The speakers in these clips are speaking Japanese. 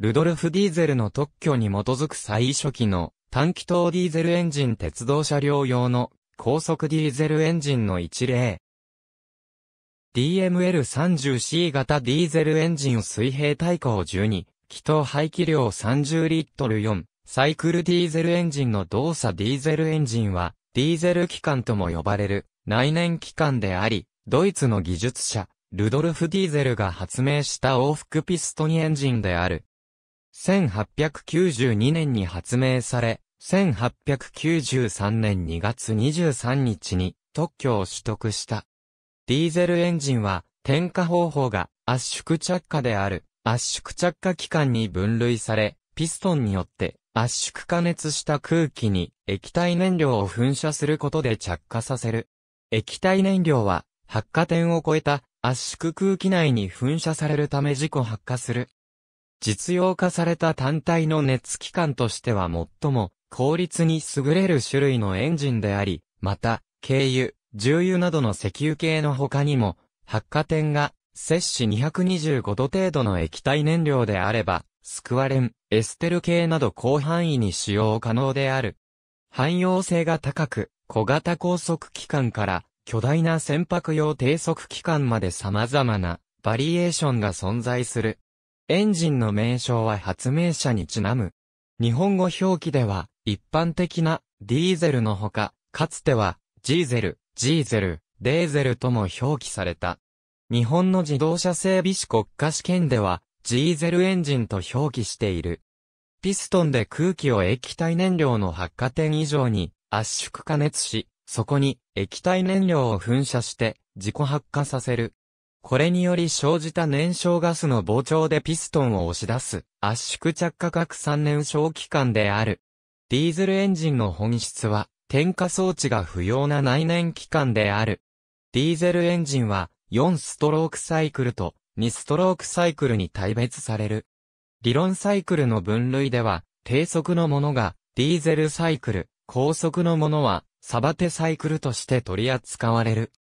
ルドルフ・ディーゼルの特許に基づく最初期の短気筒ディーゼルエンジン鉄道車両用の高速ディーゼルエンジンの一例。DML30C 型ディーゼルエンジン水平対向12、気筒排気量30リットル4、サイクルディーゼルエンジンの動作ディーゼルエンジンは、ディーゼル機関とも呼ばれる内燃機関であり、ドイツの技術者、ルドルフ・ディーゼルが発明した往復ピストンエンジンである。1892年に発明され、1893年2月23日に特許を取得した。ディーゼルエンジンは、点火方法が圧縮着火である圧縮着火期間に分類され、ピストンによって圧縮加熱した空気に液体燃料を噴射することで着火させる。液体燃料は発火点を超えた圧縮空気内に噴射されるため事故発火する。実用化された単体の熱機関としては最も効率に優れる種類のエンジンであり、また、軽油、重油などの石油系の他にも、発火点が摂氏225度程度の液体燃料であれば、スクワレン、エステル系など広範囲に使用可能である。汎用性が高く、小型高速機関から巨大な船舶用低速機関まで様々なバリエーションが存在する。エンジンの名称は発明者にちなむ。日本語表記では、一般的なディーゼルのほか、かつては、ジーゼル、ジーゼル、デーゼルとも表記された。日本の自動車整備士国家試験では、ジーゼルエンジンと表記している。ピストンで空気を液体燃料の発火点以上に圧縮加熱し、そこに液体燃料を噴射して自己発火させるこれにより生じた燃焼ガスの膨張でピストンを押し出す圧縮着火核3燃焼機関である。ディーゼルエンジンの本質は点火装置が不要な内燃機関である。ディーゼルエンジンは4ストロークサイクルと2ストロークサイクルに大別される。理論サイクルの分類では低速のものがディーゼルサイクル、高速のものはサバテサイクルとして取り扱われる。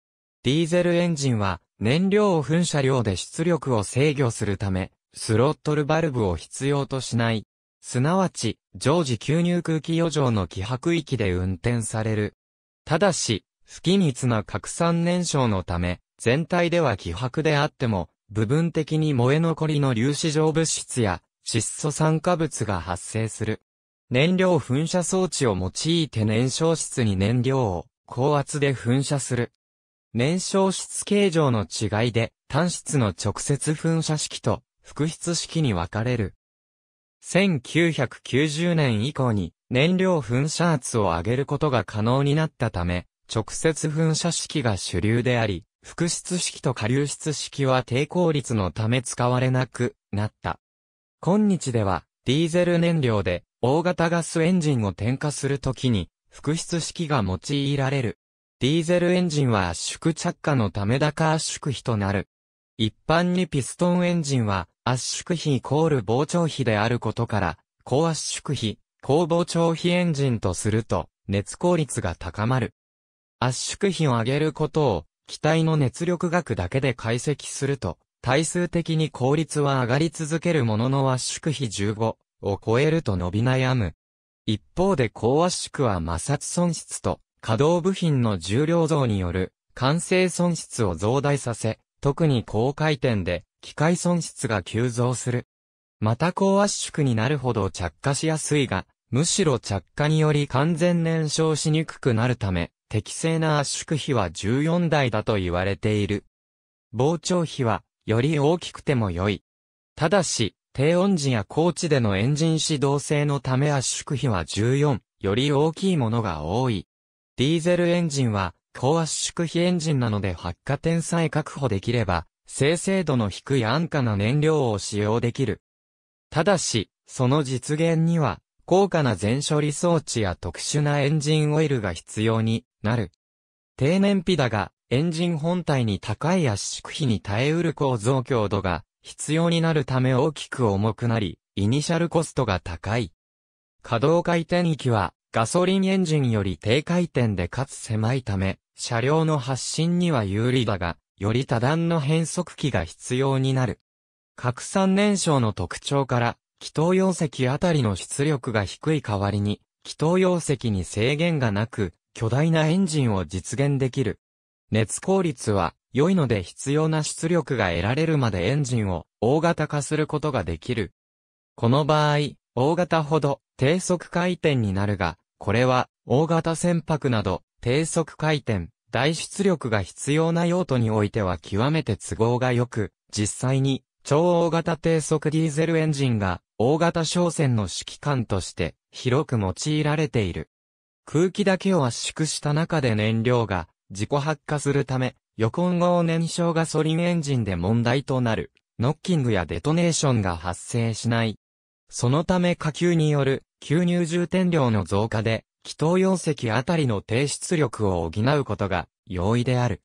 ディーゼルエンジンは燃料を噴射量で出力を制御するため、スロットルバルブを必要としない。すなわち、常時吸入空気余剰の気迫域で運転される。ただし、不均密な核酸燃焼のため、全体では希薄であっても、部分的に燃え残りの粒子状物質や窒素酸化物が発生する。燃料噴射装置を用いて燃焼室に燃料を高圧で噴射する。燃焼室形状の違いで、単室の直接噴射式と、副室式に分かれる。1990年以降に、燃料噴射圧を上げることが可能になったため、直接噴射式が主流であり、副質式と下流質式は抵抗率のため使われなくなった。今日では、ディーゼル燃料で大型ガスエンジンを点火するときに、副質式が用いられる。ディーゼルエンジンは圧縮着火のため高圧縮比となる。一般にピストンエンジンは圧縮比イコール膨張比であることから、高圧縮比、高膨張比エンジンとすると熱効率が高まる。圧縮比を上げることを機体の熱力学だけで解析すると、対数的に効率は上がり続けるものの圧縮比15を超えると伸び悩む。一方で高圧縮は摩擦損失と稼働部品の重量増による完成損失を増大させ、特に高回転で機械損失が急増する。また高圧縮になるほど着火しやすいが、むしろ着火により完全燃焼しにくくなるため、適正な圧縮比は14台だと言われている。膨張比は、より大きくても良い。ただし、低温時や高地でのエンジン指導性のため圧縮比は14、より大きいものが多い。ディーゼルエンジンは、高圧縮比エンジンなので発火点さえ確保できれば、精精度の低い安価な燃料を使用できる。ただし、その実現には、高価な全処理装置や特殊なエンジンオイルが必要になる。低燃費だが、エンジン本体に高い圧縮比に耐えうる構造強度が必要になるため大きく重くなり、イニシャルコストが高い。可動回転域はガソリンエンジンより低回転でかつ狭いため、車両の発進には有利だが、より多段の変速機が必要になる。核酸燃焼の特徴から、気筒容積あたりの出力が低い代わりに、気筒容積に制限がなく、巨大なエンジンを実現できる。熱効率は、良いので必要な出力が得られるまでエンジンを大型化することができる。この場合、大型ほど低速回転になるが、これは、大型船舶など、低速回転、大出力が必要な用途においては極めて都合が良く、実際に、超大型低速ディーゼルエンジンが、大型商船の指揮官として、広く用いられている。空気だけを圧縮した中で燃料が、自己発火するため、横混合燃焼ガソリンエンジンで問題となる、ノッキングやデトネーションが発生しない。そのため火球による吸入充填量の増加で、気筒容積あたりの低出力を補うことが容易である。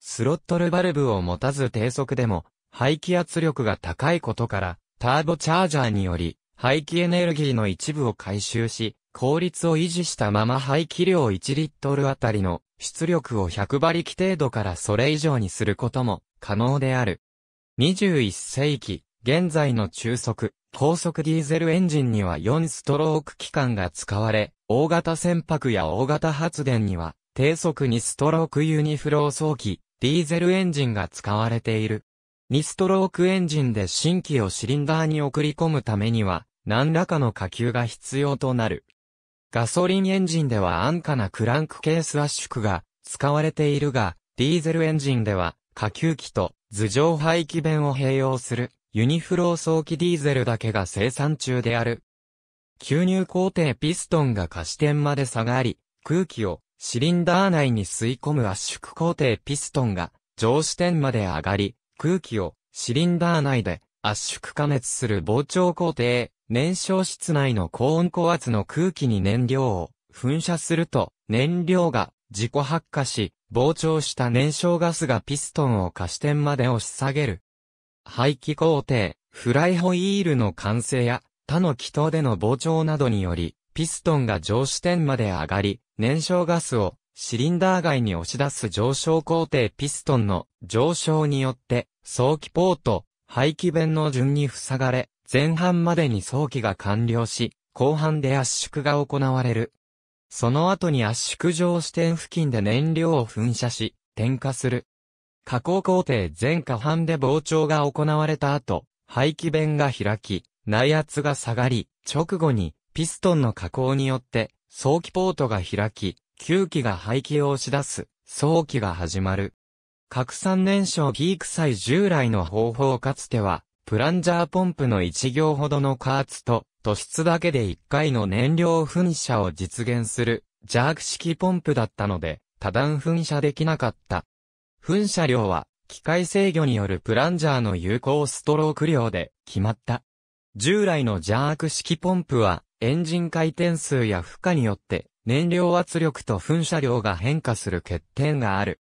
スロットルバルブを持たず低速でも、排気圧力が高いことから、ターボチャージャーにより、排気エネルギーの一部を回収し、効率を維持したまま排気量1リットルあたりの出力を100馬力程度からそれ以上にすることも可能である。21世紀、現在の中速、高速ディーゼルエンジンには4ストローク機関が使われ、大型船舶や大型発電には、低速2ストロークユニフロー装機、ディーゼルエンジンが使われている。2ストロークエンジンで新規をシリンダーに送り込むためには、何らかの火球が必要となる。ガソリンエンジンでは安価なクランクケース圧縮が使われているが、ディーゼルエンジンでは、火球機と頭上排気弁を併用する。ユニフロー早期ディーゼルだけが生産中である。吸入工程ピストンが下し点まで下がり、空気をシリンダー内に吸い込む圧縮工程ピストンが上視点まで上がり、空気をシリンダー内で圧縮加熱する膨張工程、燃焼室内の高温高圧の空気に燃料を噴射すると燃料が自己発火し、膨張した燃焼ガスがピストンを下し点まで押し下げる。排気工程、フライホイールの完成や、他の気筒での膨張などにより、ピストンが上視点まで上がり、燃焼ガスをシリンダー外に押し出す上昇工程ピストンの上昇によって、早期ポート、排気弁の順に塞がれ、前半までに早期が完了し、後半で圧縮が行われる。その後に圧縮上視点付近で燃料を噴射し、点火する。加工工程全下半で膨張が行われた後、排気弁が開き、内圧が下がり、直後に、ピストンの加工によって、早期ポートが開き、吸気が排気を押し出す、早期が始まる。核酸燃焼ピーク際従来の方法かつては、プランジャーポンプの1行ほどの加圧と、突出だけで1回の燃料噴射を実現する、ジャーク式ポンプだったので、多段噴射できなかった。噴射量は、機械制御によるプランジャーの有効ストローク量で決まった。従来のジャーク式ポンプは、エンジン回転数や負荷によって、燃料圧力と噴射量が変化する欠点がある。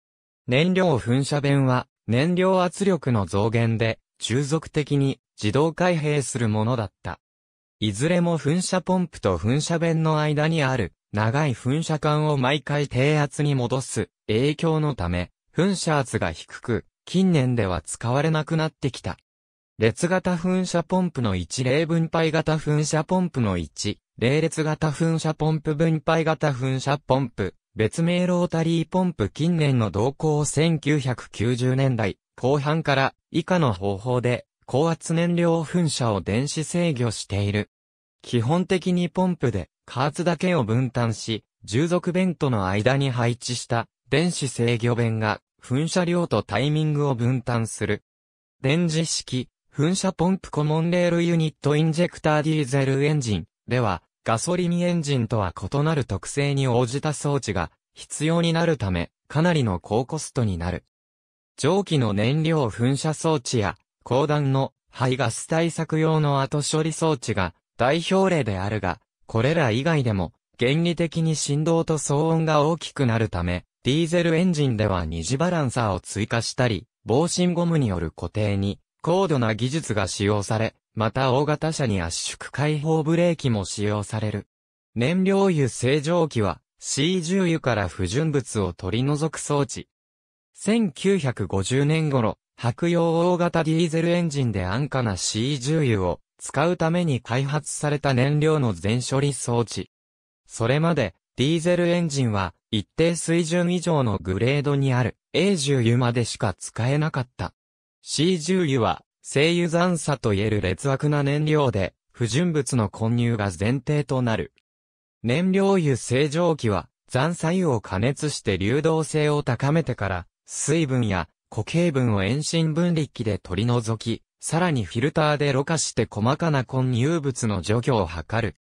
燃料噴射弁は、燃料圧力の増減で、従属的に自動開閉するものだった。いずれも噴射ポンプと噴射弁の間にある長い噴射管を毎回低圧に戻す影響のため、噴射圧が低く、近年では使われなくなってきた。列型噴射ポンプの1例分配型噴射ポンプの1、例列型噴射ポンプ分配型噴射ポンプ、別名ロータリーポンプ近年の動向を1990年代後半から以下の方法で高圧燃料噴射を電子制御している。基本的にポンプで加圧だけを分担し、従属弁との間に配置した電子制御弁が噴射量とタイミングを分担する。電磁式、噴射ポンプコモンレールユニットインジェクターディーゼルエンジンでは、ガソリンエンジンとは異なる特性に応じた装置が必要になるため、かなりの高コストになる。蒸気の燃料噴射装置や、高段の排ガス対策用の後処理装置が代表例であるが、これら以外でも、原理的に振動と騒音が大きくなるため、ディーゼルエンジンでは二次バランサーを追加したり、防振ゴムによる固定に高度な技術が使用され、また大型車に圧縮開放ブレーキも使用される。燃料油清浄機は C10 油から不純物を取り除く装置。1950年頃、白用大型ディーゼルエンジンで安価な C10 油を使うために開発された燃料の全処理装置。それまで、ディーゼルエンジンは一定水準以上のグレードにある A10 油までしか使えなかった。C10 油は、精油残差といえる劣悪な燃料で、不純物の混入が前提となる。燃料油清浄機は、残差油を加熱して流動性を高めてから、水分や固形分を遠心分離機で取り除き、さらにフィルターでろ過して細かな混入物の除去を図る。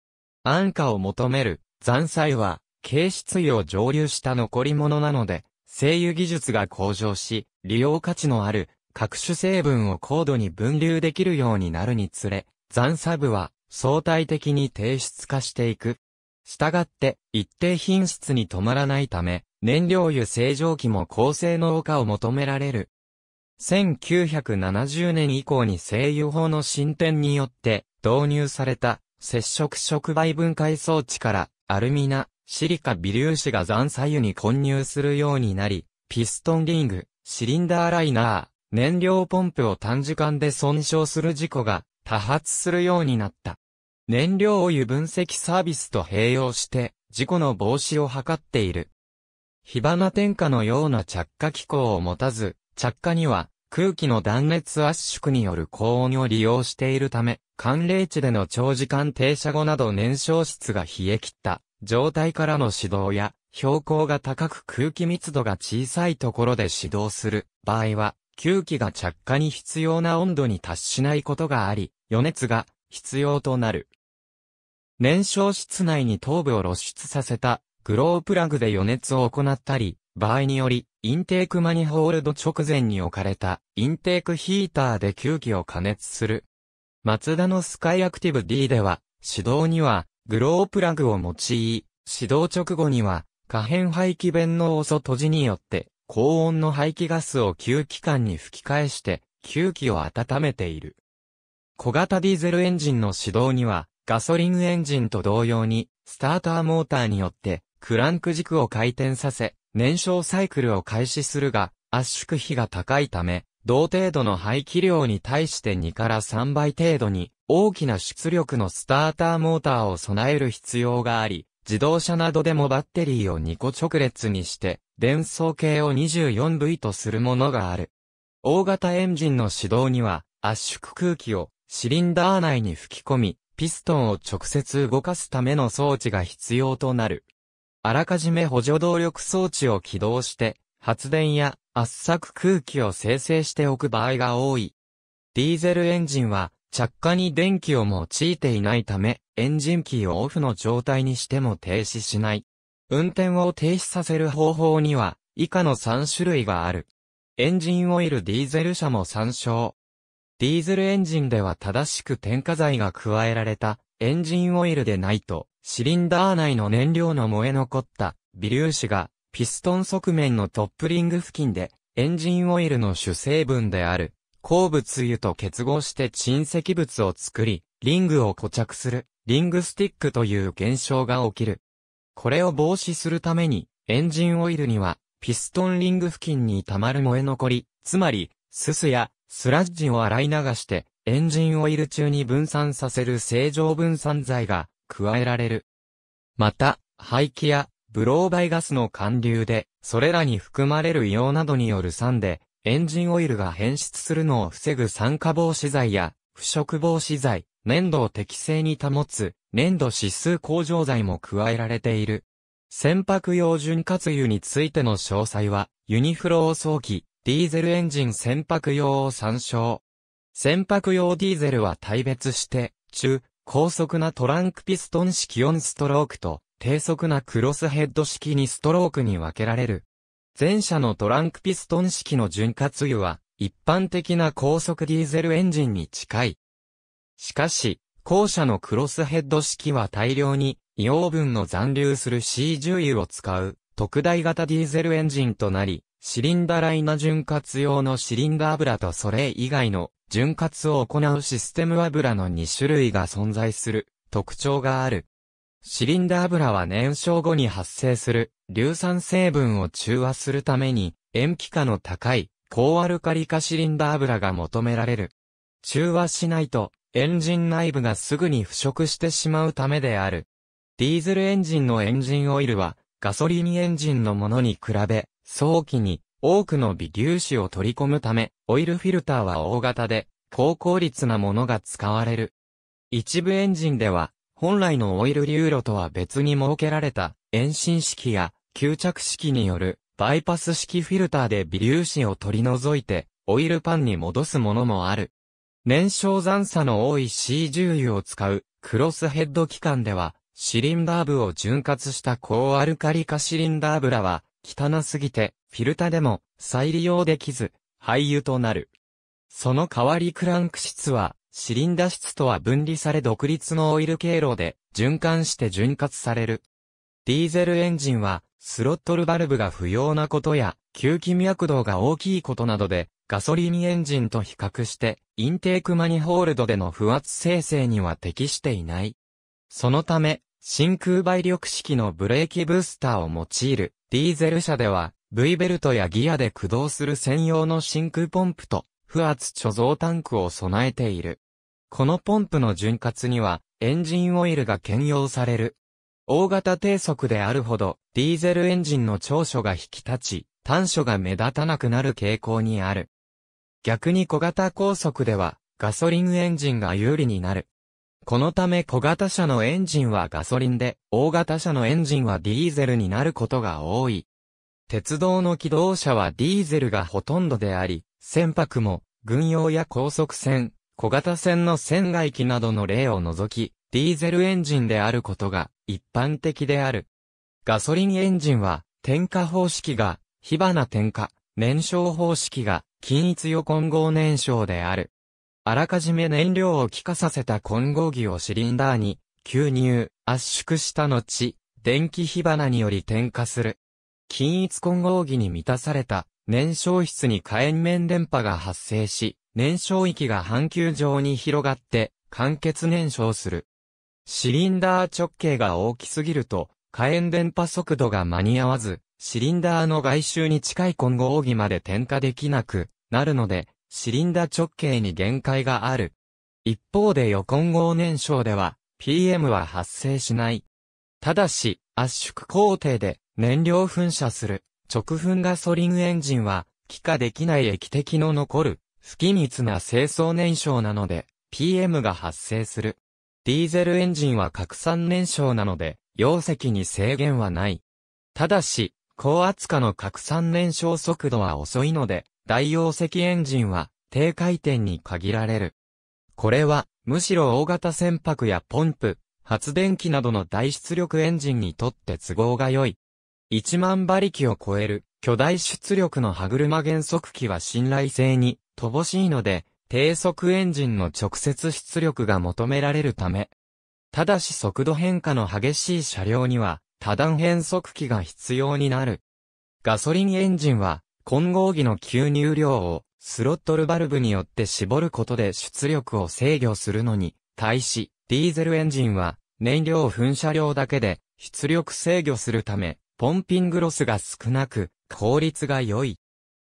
安価を求める残差油は、軽質油を蒸留した残り物なので、精油技術が向上し、利用価値のある各種成分を高度に分流できるようになるにつれ、残砂部は相対的に低質化していく。したがって、一定品質に止まらないため、燃料油清浄機も高性能化を求められる。1970年以降に精油法の進展によって導入された接触触媒分解装置からアルミナ、シリカ微粒子が残左右に混入するようになり、ピストンリング、シリンダーライナー、燃料ポンプを短時間で損傷する事故が多発するようになった。燃料を油分析サービスと併用して、事故の防止を図っている。火花点火のような着火機構を持たず、着火には空気の断熱圧縮による高温を利用しているため、寒冷地での長時間停車後など燃焼室が冷え切った状態からの指導や、標高が高く空気密度が小さいところで指導する場合は、吸気が着火に必要な温度に達しないことがあり、余熱が必要となる。燃焼室内に頭部を露出させたグロープラグで余熱を行ったり、場合により、インテークマニホールド直前に置かれたインテークヒーターで吸気を加熱する。マツダのスカイアクティブ D では、指導にはグロープラグを用い、指導直後には、可変排気弁の遅閉じによって、高温の排気ガスを吸気管に吹き返して、吸気を温めている。小型ディーゼルエンジンの始動には、ガソリンエンジンと同様に、スターターモーターによって、クランク軸を回転させ、燃焼サイクルを開始するが、圧縮比が高いため、同程度の排気量に対して2から3倍程度に大きな出力のスターターモーターを備える必要があり、自動車などでもバッテリーを2個直列にして、電装系を 24V とするものがある。大型エンジンの始動には、圧縮空気をシリンダー内に吹き込み、ピストンを直接動かすための装置が必要となる。あらかじめ補助動力装置を起動して、発電や圧搾空気を生成しておく場合が多い。ディーゼルエンジンは着火に電気を用いていないため、エンジンキーをオフの状態にしても停止しない。運転を停止させる方法には、以下の3種類がある。エンジンオイルディーゼル車も参照。ディーゼルエンジンでは正しく添加剤が加えられたエンジンオイルでないと、シリンダー内の燃料の燃え残った微粒子がピストン側面のトップリング付近でエンジンオイルの主成分である鉱物油と結合して沈積物を作り、リングを固着する、リングスティックという現象が起きる。これを防止するために、エンジンオイルには、ピストンリング付近に溜まる燃え残り、つまり、すすやスラッジを洗い流して、エンジンオイル中に分散させる正常分散剤が加えられる。また、排気やブローバイガスの還流で、それらに含まれる硫黄などによる酸で、エンジンオイルが変質するのを防ぐ酸化防止剤や、腐食防止剤、粘土を適正に保つ、粘土指数向上剤も加えられている。船舶用潤滑油についての詳細は、ユニフロー早期、ディーゼルエンジン船舶用を参照。船舶用ディーゼルは大別して、中、高速なトランクピストン式4ストロークと、低速なクロスヘッド式2ストロークに分けられる。前者のトランクピストン式の潤滑油は、一般的な高速ディーゼルエンジンに近い。しかし、後者のクロスヘッド式は大量に硫黄分の残留する C 重油を使う特大型ディーゼルエンジンとなり、シリンダライナ潤滑用のシリンダ油とそれ以外の潤滑を行うシステム油の2種類が存在する特徴がある。シリンダ油は燃焼後に発生する硫酸成分を中和するために塩基化の高い高アルカリ化シリンダ油が求められる。中和しないとエンジン内部がすぐに腐食してしまうためである。ディーゼルエンジンのエンジンオイルはガソリンエンジンのものに比べ早期に多くの微粒子を取り込むためオイルフィルターは大型で高効率なものが使われる。一部エンジンでは本来のオイル流路とは別に設けられた遠心式や吸着式によるバイパス式フィルターで微粒子を取り除いてオイルパンに戻すものもある。燃焼残差の多い C 重油を使うクロスヘッド機関ではシリンダー部を潤滑した高アルカリ化シリンダー油は汚すぎてフィルタでも再利用できず廃油となる。その代わりクランク室はシリンダ質とは分離され独立のオイル経路で循環して潤滑される。ディーゼルエンジンはスロットルバルブが不要なことや吸気脈動が大きいことなどでガソリンエンジンと比較してインテークマニホールドでの不圧生成には適していない。そのため真空倍力式のブレーキブースターを用いるディーゼル車では V ベルトやギアで駆動する専用の真空ポンプと不圧貯蔵タンクを備えている。このポンプの潤滑には、エンジンオイルが兼用される。大型低速であるほど、ディーゼルエンジンの長所が引き立ち、短所が目立たなくなる傾向にある。逆に小型高速では、ガソリンエンジンが有利になる。このため小型車のエンジンはガソリンで、大型車のエンジンはディーゼルになることが多い。鉄道の機動車はディーゼルがほとんどであり、船舶も、軍用や高速船、小型船の船外機などの例を除き、ディーゼルエンジンであることが一般的である。ガソリンエンジンは、点火方式が、火花点火、燃焼方式が、均一予混合燃焼である。あらかじめ燃料を気化させた混合儀をシリンダーに、吸入、圧縮した後、電気火花により点火する。均一混合儀に満たされた燃焼室に火炎面電波が発生し、燃焼域が半球状に広がって、完結燃焼する。シリンダー直径が大きすぎると、火炎電波速度が間に合わず、シリンダーの外周に近い混合奥義まで点火できなくなるので、シリンダー直径に限界がある。一方で予混合燃焼では、PM は発生しない。ただし、圧縮工程で燃料噴射する。直噴ガソリンエンジンは、気化できない液滴の残る、不機密な清掃燃焼なので、PM が発生する。ディーゼルエンジンは拡散燃焼なので、容積に制限はない。ただし、高圧化の拡散燃焼速度は遅いので、大容積エンジンは低回転に限られる。これは、むしろ大型船舶やポンプ、発電機などの大出力エンジンにとって都合が良い1万馬力を超える巨大出力の歯車減速機は信頼性に乏しいので、低速エンジンの直接出力が求められるため。ただし速度変化の激しい車両には多段変速機が必要になる。ガソリンエンジンは混合機の吸入量をスロットルバルブによって絞ることで出力を制御するのに、対し、ディーゼルエンジンは燃料噴射量だけで出力制御するため、ポンピングロスが少なく、効率が良い。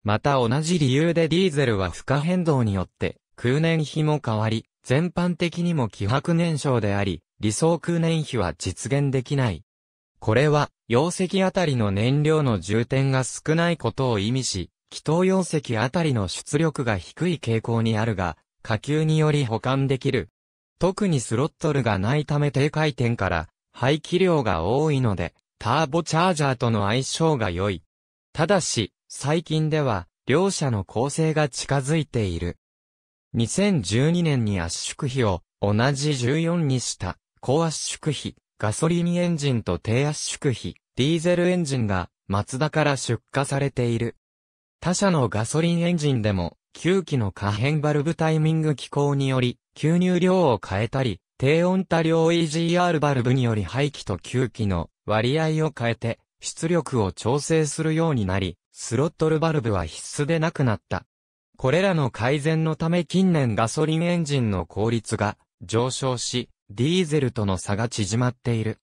また同じ理由でディーゼルは負荷変動によって、空燃費も変わり、全般的にも希薄燃焼であり、理想空燃費は実現できない。これは、溶石あたりの燃料の充填が少ないことを意味し、気筒溶石あたりの出力が低い傾向にあるが、火球により保管できる。特にスロットルがないため低回転から、排気量が多いので、ターボチャージャーとの相性が良い。ただし、最近では、両者の構成が近づいている。2012年に圧縮比を同じ14にした高圧縮比、ガソリンエンジンと低圧縮比、ディーゼルエンジンがマツダから出荷されている。他社のガソリンエンジンでも、9気の可変バルブタイミング機構により、吸入量を変えたり、低温多量 EGR バルブにより排気と吸気の割合を変えて出力を調整するようになり、スロットルバルブは必須でなくなった。これらの改善のため近年ガソリンエンジンの効率が上昇し、ディーゼルとの差が縮まっている。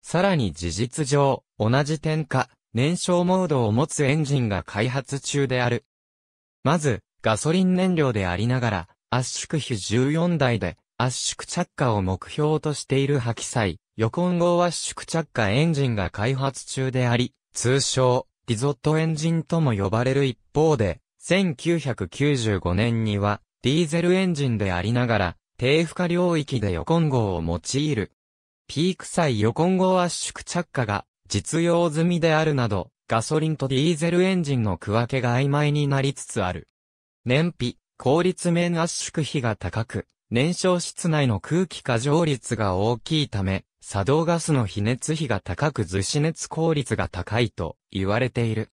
さらに事実上、同じ点火、燃焼モードを持つエンジンが開発中である。まず、ガソリン燃料でありながら、圧縮比14台で、圧縮着火を目標としている破棄祭、予ん合圧縮着火エンジンが開発中であり、通称、リゾットエンジンとも呼ばれる一方で、1995年には、ディーゼルエンジンでありながら、低負荷領域で予ん合を用いる。ピーク際予ん合圧縮着火が実用済みであるなど、ガソリンとディーゼルエンジンの区分けが曖昧になりつつある。燃費、効率面圧縮比が高く、燃焼室内の空気過剰率が大きいため、作動ガスの比熱比が高く図死熱効率が高いと言われている。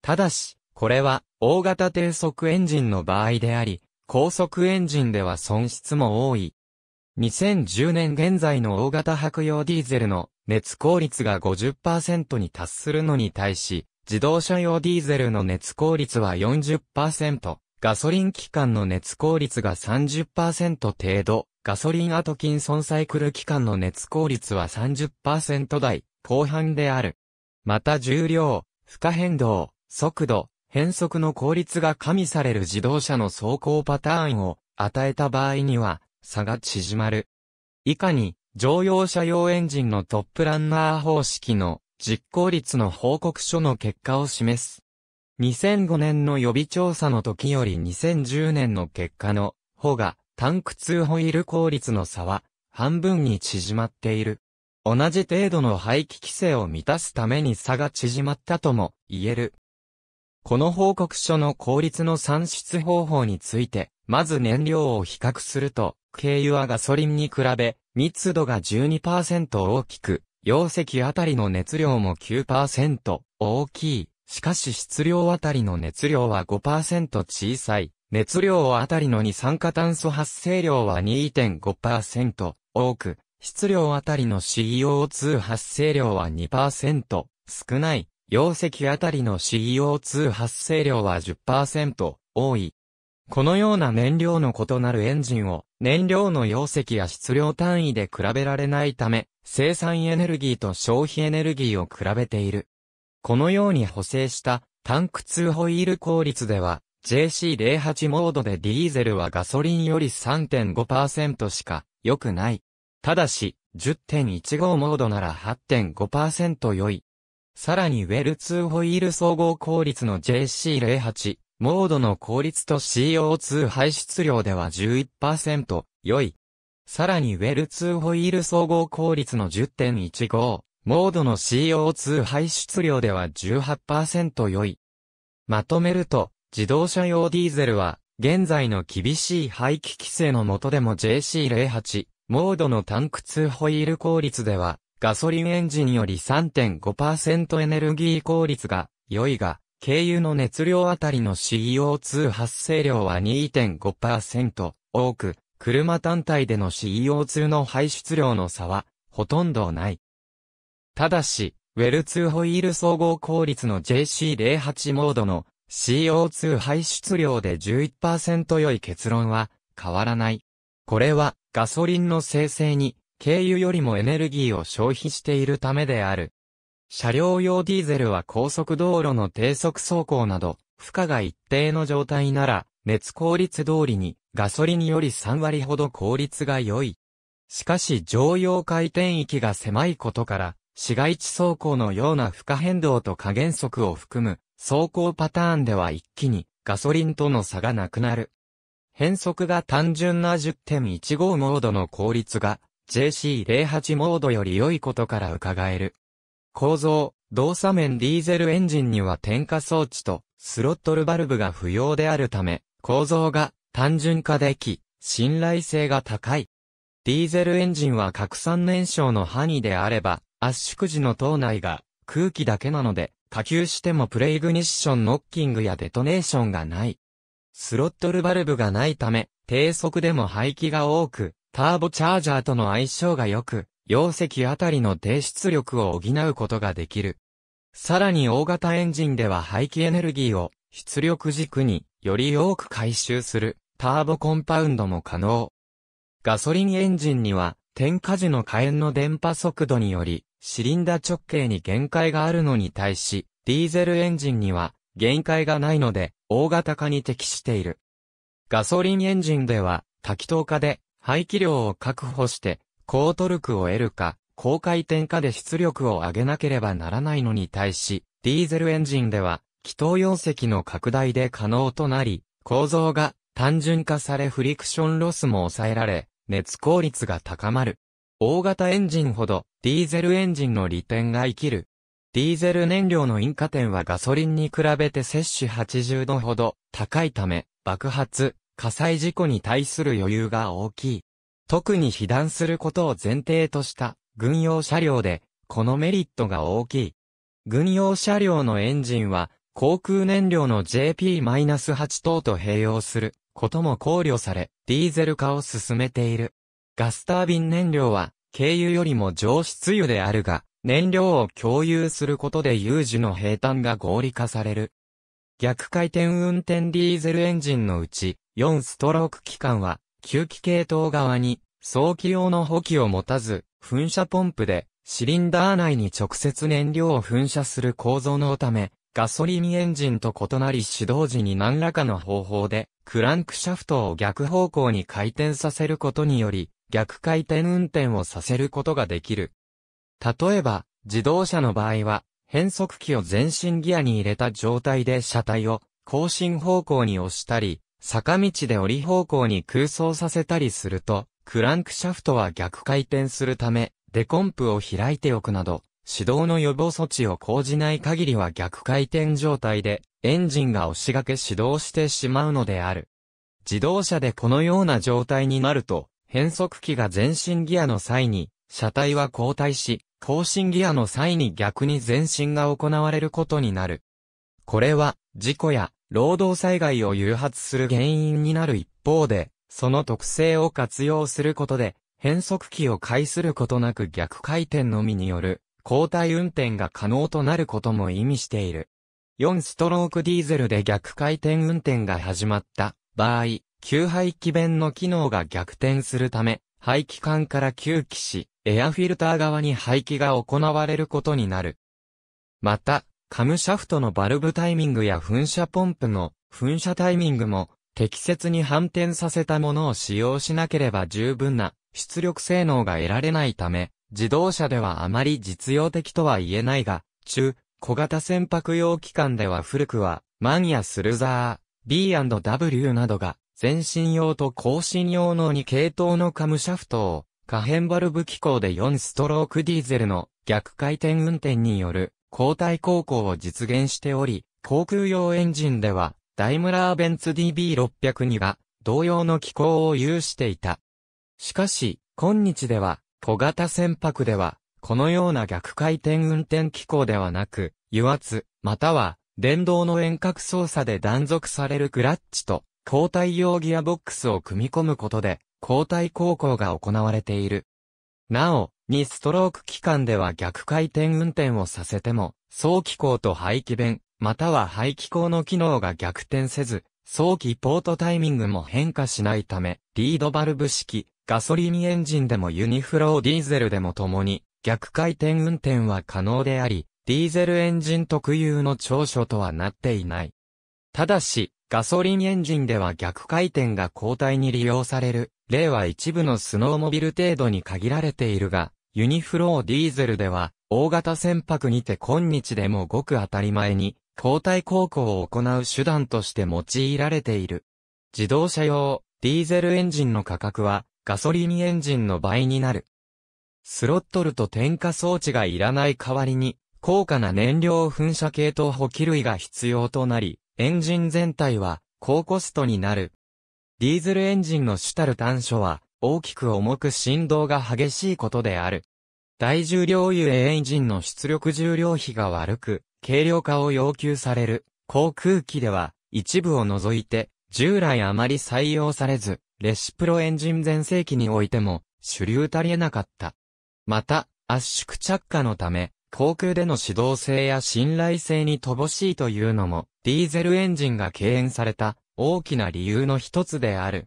ただし、これは大型低速エンジンの場合であり、高速エンジンでは損失も多い。2010年現在の大型白用ディーゼルの熱効率が50%に達するのに対し、自動車用ディーゼルの熱効率は40%。ガソリン機関の熱効率が30%程度、ガソリンアトキンソンサイクル機関の熱効率は30%台、後半である。また重量、負荷変動、速度、変速の効率が加味される自動車の走行パターンを与えた場合には、差が縮まる。以下に、乗用車用エンジンのトップランナー方式の実行率の報告書の結果を示す。2005年の予備調査の時より2010年の結果の方がタンク2ホイール効率の差は半分に縮まっている。同じ程度の排気規制を満たすために差が縮まったとも言える。この報告書の効率の算出方法について、まず燃料を比較すると、軽油はガソリンに比べ、密度が12%大きく、容積あたりの熱量も9%大きい。しかし質量あたりの熱量は5%小さい。熱量あたりの二酸化炭素発生量は2.5%多く、質量あたりの CO2 発生量は2%少ない。容積あたりの CO2 発生量は10%多い。このような燃料の異なるエンジンを燃料の容積や質量単位で比べられないため、生産エネルギーと消費エネルギーを比べている。このように補正したタンク2ホイール効率では JC08 モードでディーゼルはガソリンより3.5%しか良くない。ただし10.15モードなら8.5%良い。さらにウェル2ホイール総合効率の JC08 モードの効率と CO2 排出量では11%良い。さらにウェル2ホイール総合効率の10.15モードの CO2 排出量では18%良い。まとめると、自動車用ディーゼルは、現在の厳しい排気規制の下でも JC08、モードのタンク2ホイール効率では、ガソリンエンジンより3.5%エネルギー効率が良いが、軽油の熱量あたりの CO2 発生量は2.5%多く、車単体での CO2 の排出量の差はほとんどない。ただし、ウェルツホイール総合効率の JC08 モードの CO2 排出量で11%良い結論は変わらない。これはガソリンの生成に軽油よりもエネルギーを消費しているためである。車両用ディーゼルは高速道路の低速走行など、負荷が一定の状態なら、熱効率通りにガソリンより3割ほど効率が良い。しかし常用回転域が狭いことから、市街地走行のような負荷変動と加減速を含む走行パターンでは一気にガソリンとの差がなくなる。変速が単純な10.15モードの効率が JC08 モードより良いことから伺える。構造、動作面ディーゼルエンジンには点火装置とスロットルバルブが不要であるため、構造が単純化でき、信頼性が高い。ディーゼルエンジンは拡散燃焼の範囲であれば、圧縮時の島内が空気だけなので、下級してもプレイグニッションノッキングやデトネーションがない。スロットルバルブがないため、低速でも排気が多く、ターボチャージャーとの相性が良く、容積あたりの低出力を補うことができる。さらに大型エンジンでは排気エネルギーを出力軸により多く回収するターボコンパウンドも可能。ガソリンエンジンには点火時の火炎の電波速度により、シリンダ直径に限界があるのに対し、ディーゼルエンジンには限界がないので、大型化に適している。ガソリンエンジンでは、多気筒化で排気量を確保して、高トルクを得るか、高回転化で出力を上げなければならないのに対し、ディーゼルエンジンでは、気筒容積の拡大で可能となり、構造が単純化されフリクションロスも抑えられ、熱効率が高まる。大型エンジンほど、ディーゼルエンジンの利点が生きる。ディーゼル燃料の引火点はガソリンに比べて摂取80度ほど高いため、爆発、火災事故に対する余裕が大きい。特に被弾することを前提とした軍用車両で、このメリットが大きい。軍用車両のエンジンは、航空燃料の JP-8 等と併用する。ことも考慮され、ディーゼル化を進めている。ガスタービン燃料は、軽油よりも上質油であるが、燃料を共有することで有事の平坦が合理化される。逆回転運転ディーゼルエンジンのうち、4ストローク機関は、吸気系統側に、早期用の補給を持たず、噴射ポンプで、シリンダー内に直接燃料を噴射する構造のため、ガソリンエンジンと異なり始動時に何らかの方法で、クランクシャフトを逆方向に回転させることにより、逆回転運転をさせることができる。例えば、自動車の場合は、変速機を前進ギアに入れた状態で車体を後進方向に押したり、坂道で折り方向に空想させたりすると、クランクシャフトは逆回転するため、デコンプを開いておくなど、指導の予防措置を講じない限りは逆回転状態で、エンジンが押しがけ始動してしまうのである。自動車でこのような状態になると、変速機が前進ギアの際に、車体は後退し、後進ギアの際に逆に前進が行われることになる。これは、事故や、労働災害を誘発する原因になる一方で、その特性を活用することで、変速機を介することなく逆回転のみによる交代運転が可能となることも意味している。4ストロークディーゼルで逆回転運転が始まった場合、給排気弁の機能が逆転するため、排気管から吸気し、エアフィルター側に排気が行われることになる。また、カムシャフトのバルブタイミングや噴射ポンプの噴射タイミングも適切に反転させたものを使用しなければ十分な出力性能が得られないため、自動車ではあまり実用的とは言えないが、中、小型船舶用機関では古くは、マンやスルザー、B&W などが、前進用と後進用の2系統のカムシャフトを、可変バルブ機構で4ストロークディーゼルの逆回転運転による交代航行を実現しており、航空用エンジンでは、ダイムラーベンツ DB602 が同様の機構を有していた。しかし、今日では、小型船舶では、このような逆回転運転機構ではなく、油圧、または、電動の遠隔操作で断続されるクラッチと、交代用ギアボックスを組み込むことで、交代航行が行われている。なお、2ストローク機関では逆回転運転をさせても、早期口と排気弁、または排気口の機能が逆転せず、早期ポートタイミングも変化しないため、リードバルブ式、ガソリンエンジンでもユニフローディーゼルでも共に、逆回転運転は可能であり、ディーゼルエンジン特有の長所とはなっていない。ただし、ガソリンエンジンでは逆回転が交代に利用される、例は一部のスノーモビル程度に限られているが、ユニフローディーゼルでは、大型船舶にて今日でもごく当たり前に、交代航行を行う手段として用いられている。自動車用、ディーゼルエンジンの価格は、ガソリンエンジンの倍になる。スロットルと点火装置がいらない代わりに、高価な燃料噴射系統補給類が必要となり、エンジン全体は高コストになる。ディーゼルエンジンの主たる短所は、大きく重く振動が激しいことである。大重量ゆえエンジンの出力重量比が悪く、軽量化を要求される航空機では一部を除いて従来あまり採用されず、レシプロエンジン全盛期においても主流足りえなかった。また、圧縮着火のため、航空での指導性や信頼性に乏しいというのも、ディーゼルエンジンが敬遠された大きな理由の一つである。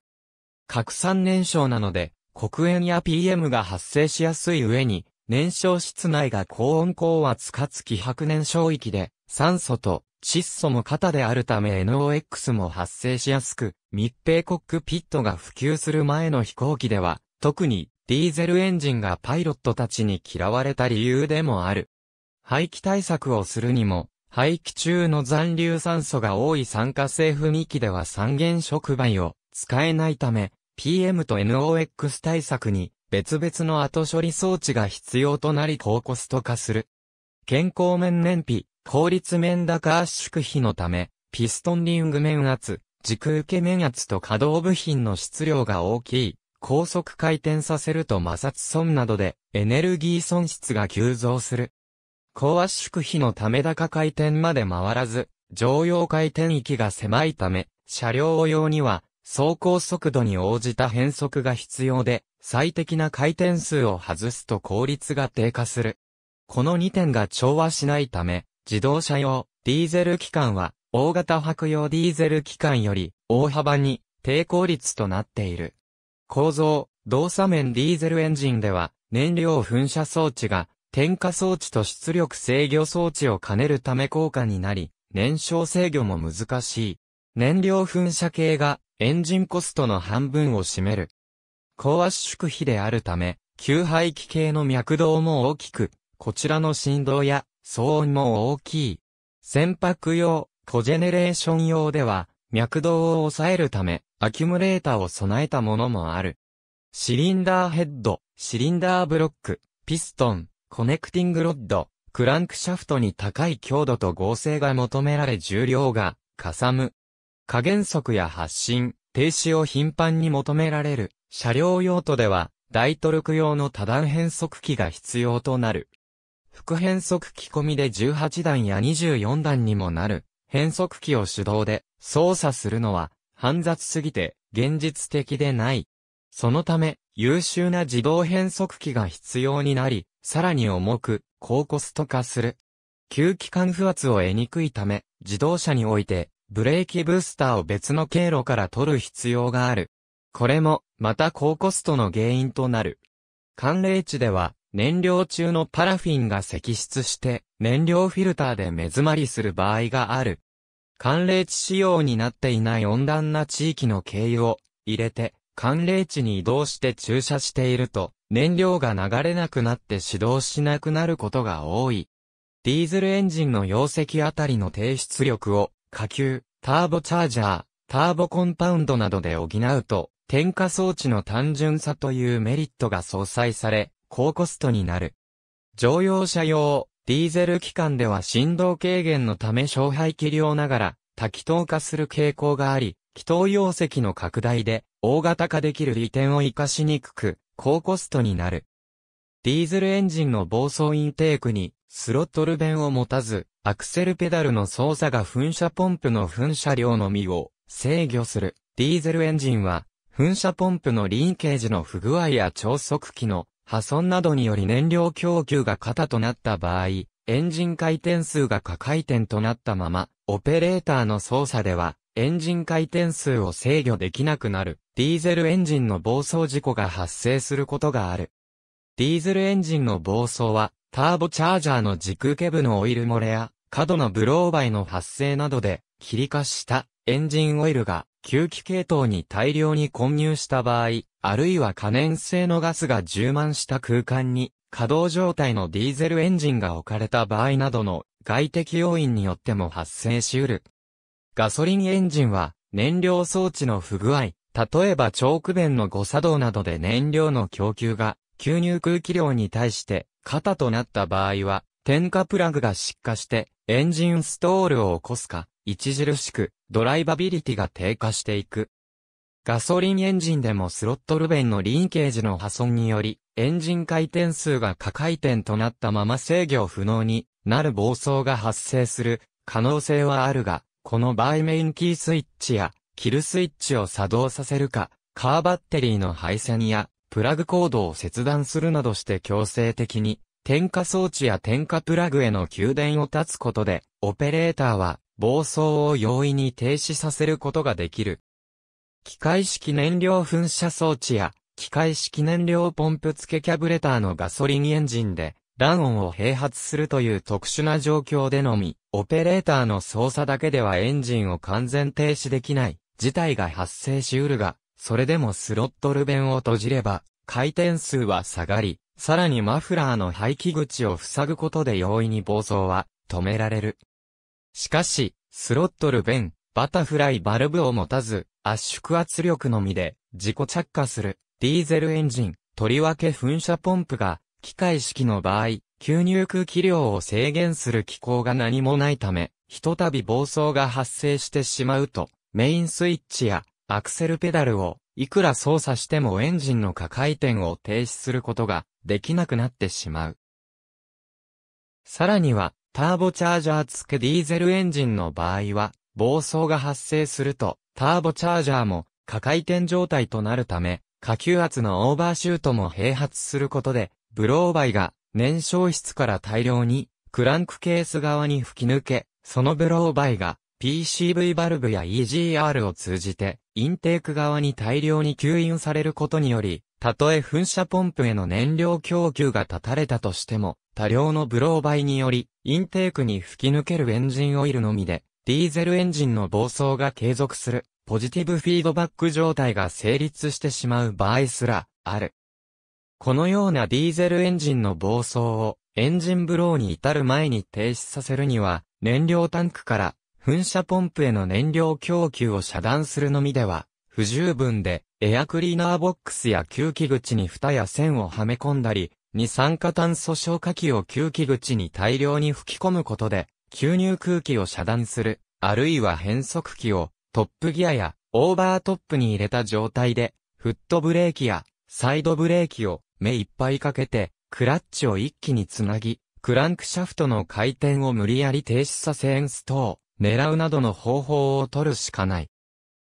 核酸燃焼なので、黒煙や PM が発生しやすい上に、燃焼室内が高温高圧かつ気薄燃焼域で、酸素と窒素も型であるため NOx も発生しやすく、密閉コックピットが普及する前の飛行機では、特にディーゼルエンジンがパイロットたちに嫌われた理由でもある。排気対策をするにも、排気中の残留酸素が多い酸化性踏機では三原触媒を使えないため、PM と NOx 対策に別々の後処理装置が必要となり高コスト化する。健康面燃費、効率面高圧縮比のため、ピストンリング面圧、軸受け面圧と可動部品の質量が大きい、高速回転させると摩擦損などでエネルギー損失が急増する。高圧縮比のため高回転まで回らず、常用回転域が狭いため、車両用には走行速度に応じた変速が必要で、最適な回転数を外すと効率が低下する。この2点が調和しないため、自動車用ディーゼル機関は大型白用ディーゼル機関より大幅に低効率となっている。構造、動作面ディーゼルエンジンでは燃料噴射装置が点火装置と出力制御装置を兼ねるため効果になり、燃焼制御も難しい。燃料噴射系がエンジンコストの半分を占める。高圧縮比であるため、吸排気系の脈動も大きく、こちらの振動や騒音も大きい。船舶用、コジェネレーション用では、脈動を抑えるため、アキュムレータを備えたものもある。シリンダーヘッド、シリンダーブロック、ピストン、コネクティングロッド、クランクシャフトに高い強度と合成が求められ重量が、かさむ。加減速や発進、停止を頻繁に求められる。車両用途では、大トルク用の多段変速機が必要となる。副変速機込みで18段や24段にもなる、変速機を手動で操作するのは、煩雑すぎて、現実的でない。そのため、優秀な自動変速機が必要になり、さらに重く、高コスト化する。吸気管不圧を得にくいため、自動車において、ブレーキブースターを別の経路から取る必要がある。これも、また高コストの原因となる。寒冷地では、燃料中のパラフィンが積出して、燃料フィルターで目詰まりする場合がある。寒冷地仕様になっていない温暖な地域の経由を入れて、寒冷地に移動して駐車していると、燃料が流れなくなって始動しなくなることが多い。ディーゼルエンジンの容積あたりの低出力を、下球、ターボチャージャー、ターボコンパウンドなどで補うと、点火装置の単純さというメリットが相殺され、高コストになる。乗用車用、ディーゼル機関では振動軽減のため消費気量ながら、多気筒化する傾向があり、気筒容積の拡大で、大型化できる利点を活かしにくく、高コストになる。ディーゼルエンジンの暴走インテークに、スロットル弁を持たず、アクセルペダルの操作が噴射ポンプの噴射量のみを制御する。ディーゼルエンジンは噴射ポンプのリンケージの不具合や超速機の破損などにより燃料供給が多となった場合、エンジン回転数が下回転となったまま、オペレーターの操作では、エンジン回転数を制御できなくなる、ディーゼルエンジンの暴走事故が発生することがある。ディーゼルエンジンの暴走は、ターボチャージャーの軸ケブのオイル漏れや、過度のブローバイの発生などで、切り化したエンジンオイルが吸気系統に大量に混入した場合、あるいは可燃性のガスが充満した空間に稼働状態のディーゼルエンジンが置かれた場合などの外的要因によっても発生し得る。ガソリンエンジンは燃料装置の不具合、例えばチョーク弁の誤作動などで燃料の供給が吸入空気量に対して肩となった場合は、点火プラグが失火してエンジンストールを起こすか、著しくドライバビリティが低下していく。ガソリンエンジンでもスロットルベンのリンケージの破損により、エンジン回転数が下回転となったまま制御不能になる暴走が発生する可能性はあるが、この場合メインキースイッチやキルスイッチを作動させるか、カーバッテリーの配線やプラグコードを切断するなどして強制的に点火装置や点火プラグへの給電を断つことで、オペレーターは暴走を容易に停止させることができる。機械式燃料噴射装置や、機械式燃料ポンプ付けキャブレターのガソリンエンジンで、乱音を併発するという特殊な状況でのみ、オペレーターの操作だけではエンジンを完全停止できない事態が発生しうるが、それでもスロットル弁を閉じれば、回転数は下がり、さらにマフラーの排気口を塞ぐことで容易に暴走は止められる。しかし、スロットル弁、バタフライバルブを持たず、圧縮圧力のみで、自己着火する、ディーゼルエンジン、とりわけ噴射ポンプが、機械式の場合、吸入空気量を制限する機構が何もないため、ひとたび暴走が発生してしまうと、メインスイッチやアクセルペダルをいくら操作してもエンジンの下回転を停止することができなくなってしまう。さらには、ターボチャージャー付けディーゼルエンジンの場合は、暴走が発生すると、ターボチャージャーも、下回転状態となるため、下級圧のオーバーシュートも併発することで、ブローバイが燃焼室から大量にクランクケース側に吹き抜け、そのブローバイが PCV バルブや EGR を通じてインテーク側に大量に吸引されることにより、たとえ噴射ポンプへの燃料供給が断たれたとしても、多量のブローバイにより、インテークに吹き抜けるエンジンオイルのみで、ディーゼルエンジンの暴走が継続する、ポジティブフィードバック状態が成立してしまう場合すら、ある。このようなディーゼルエンジンの暴走を、エンジンブローに至る前に停止させるには、燃料タンクから、噴射ポンプへの燃料供給を遮断するのみでは、不十分で、エアクリーナーボックスや吸気口に蓋や線をはめ込んだり、二酸化炭素消火器を吸気口に大量に吹き込むことで、吸入空気を遮断する、あるいは変速機をトップギアやオーバートップに入れた状態で、フットブレーキやサイドブレーキを目いっぱいかけて、クラッチを一気につなぎ、クランクシャフトの回転を無理やり停止させエンストを狙うなどの方法を取るしかない。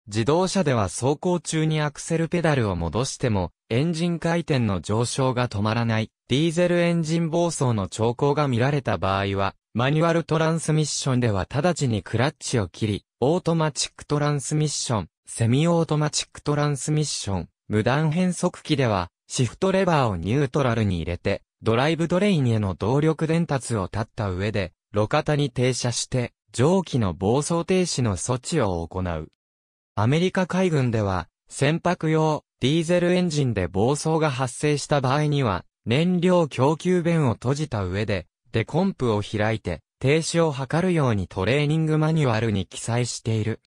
自動車では走行中にアクセルペダルを戻しても、エンジン回転の上昇が止まらない、ディーゼルエンジン暴走の兆候が見られた場合は、マニュアルトランスミッションでは直ちにクラッチを切り、オートマチックトランスミッション、セミオートマチックトランスミッション、無断変速機では、シフトレバーをニュートラルに入れて、ドライブドレインへの動力伝達を立った上で、路肩に停車して、蒸気の暴走停止の措置を行う。アメリカ海軍では、船舶用ディーゼルエンジンで暴走が発生した場合には、燃料供給弁を閉じた上で、デコンプを開いて、停止を図るようにトレーニングマニュアルに記載している。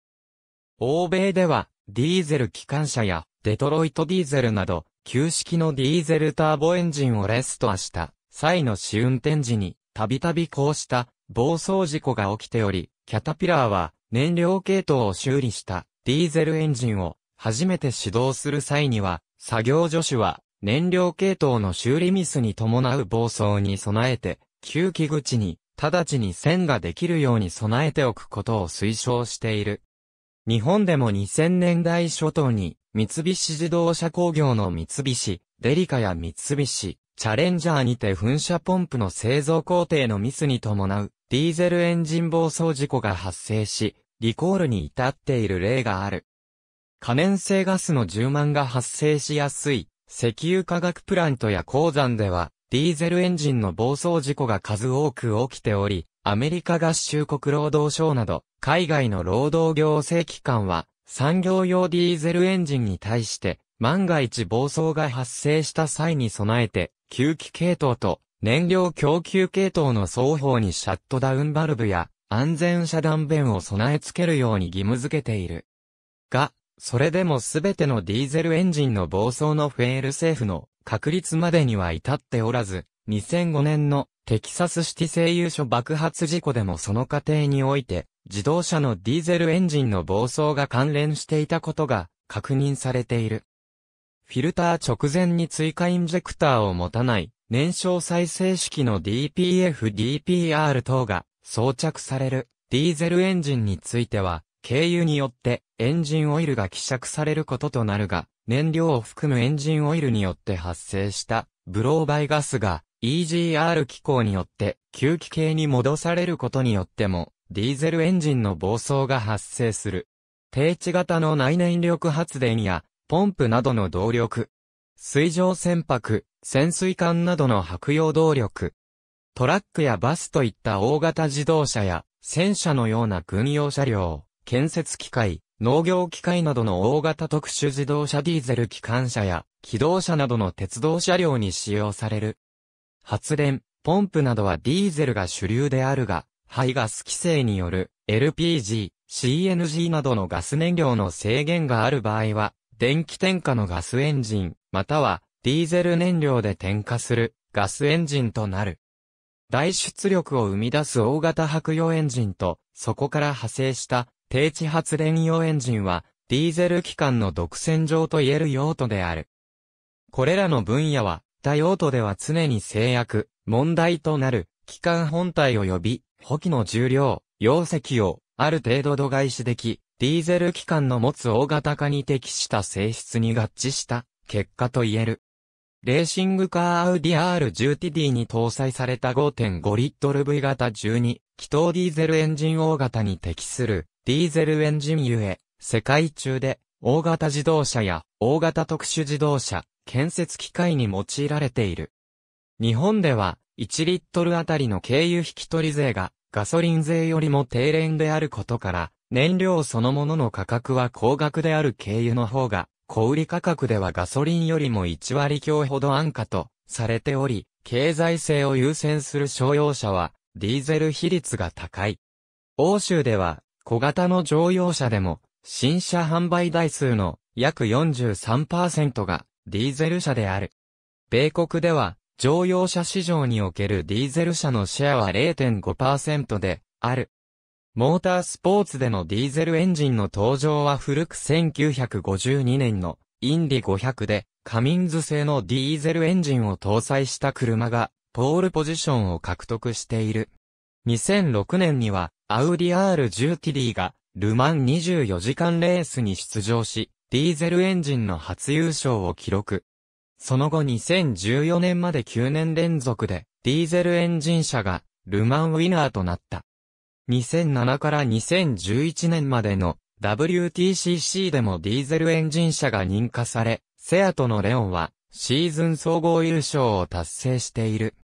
欧米では、ディーゼル機関車や、デトロイトディーゼルなど、旧式のディーゼルターボエンジンをレストアした際の試運転時に、たびたびこうした暴走事故が起きており、キャタピラーは燃料系統を修理したディーゼルエンジンを初めて始動する際には、作業助手は燃料系統の修理ミスに伴う暴走に備えて、吸気口に直ちに線ができるように備えておくことを推奨している。日本でも2000年代初頭に三菱自動車工業の三菱、デリカや三菱、チャレンジャーにて噴射ポンプの製造工程のミスに伴うディーゼルエンジン暴走事故が発生し、リコールに至っている例がある。可燃性ガスの充満が発生しやすい、石油化学プラントや鉱山では、ディーゼルエンジンの暴走事故が数多く起きており、アメリカ合衆国労働省など、海外の労働行政機関は、産業用ディーゼルエンジンに対して、万が一暴走が発生した際に備えて、吸気系統と燃料供給系統の双方にシャットダウンバルブや安全遮断弁を備え付けるように義務付けている。が、それでもすべてのディーゼルエンジンの暴走のフェールセーフの確立までには至っておらず、2005年のテキサスシティ製油所爆発事故でもその過程において、自動車のディーゼルエンジンの暴走が関連していたことが確認されている。フィルター直前に追加インジェクターを持たない、燃焼再生式の DPF、DPR 等が装着されるディーゼルエンジンについては、軽油によってエンジンオイルが希釈されることとなるが、燃料を含むエンジンオイルによって発生したブローバイガスが EGR 機構によって吸気系に戻されることによっても、ディーゼルエンジンの暴走が発生する。低地型の内燃力発電や、ポンプなどの動力、水上船舶、潜水艦などの白用動力、トラックやバスといった大型自動車や戦車のような軍用車両、建設機械、農業機械などの大型特殊自動車ディーゼル機関車や機動車などの鉄道車両に使用される。発電、ポンプなどはディーゼルが主流であるが、排ガス規制による LPG、CNG などのガス燃料の制限がある場合は、電気点火のガスエンジン、またはディーゼル燃料で点火するガスエンジンとなる。大出力を生み出す大型白用エンジンと、そこから派生した低地発電用エンジンは、ディーゼル機関の独占上と言える用途である。これらの分野は、多用途では常に制約、問題となる、機関本体及び、補機の重量、容積を、ある程度度外視でき、ディーゼル機関の持つ大型化に適した性質に合致した、結果と言える。レーシングカーアウディ R10TD に搭載された5.5リットル V 型12気筒ディーゼルエンジン大型に適するディーゼルエンジンゆえ、世界中で大型自動車や大型特殊自動車、建設機械に用いられている。日本では1リットルあたりの軽油引き取り税がガソリン税よりも低廉であることから、燃料そのものの価格は高額である軽油の方が小売価格ではガソリンよりも1割強ほど安価とされており、経済性を優先する商用車はディーゼル比率が高い。欧州では小型の乗用車でも新車販売台数の約43%がディーゼル車である。米国では乗用車市場におけるディーゼル車のシェアは0.5%である。モータースポーツでのディーゼルエンジンの登場は古く1952年のインディ500でカミンズ製のディーゼルエンジンを搭載した車がポールポジションを獲得している。2006年にはアウディ R10 ティリィがルマン24時間レースに出場し、ディーゼルエンジンの初優勝を記録。その後2014年まで9年連続でディーゼルエンジン車がルマンウィナーとなった。2007から2011年までの WTCC でもディーゼルエンジン車が認可され、セアトのレオンはシーズン総合優勝を達成している。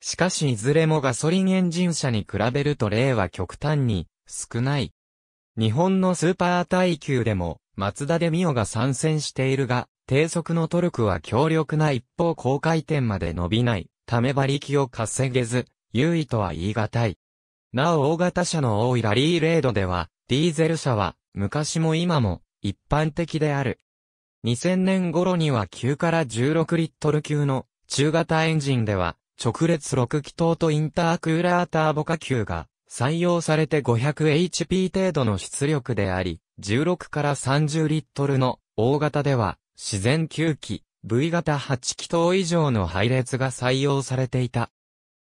しかしいずれもガソリンエンジン車に比べると例は極端に少ない。日本のスーパー耐久でもマツダでミオが参戦しているが、低速のトルクは強力な一方高回転まで伸びない、ため馬力を稼げず、優位とは言い難い。なお大型車の多いラリーレードでは、ディーゼル車は、昔も今も、一般的である。2000年頃には9から16リットル級の、中型エンジンでは、直列6気筒とインタークーラーターボ化球が、採用されて 500HP 程度の出力であり、16から30リットルの大型では、自然9気、V 型8気筒以上の配列が採用されていた。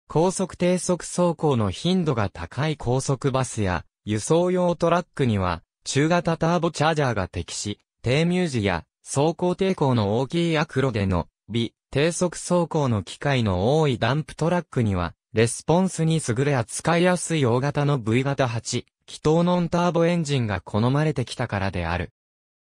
高速低速走行の頻度が高い高速バスや輸送用トラックには中型ターボチャージャーが適し、低ミュージや走行抵抗の大きいアクロでの微低速走行の機械の多いダンプトラックにはレスポンスに優れ扱いやすい大型の V 型8、気筒ノンターボエンジンが好まれてきたからである。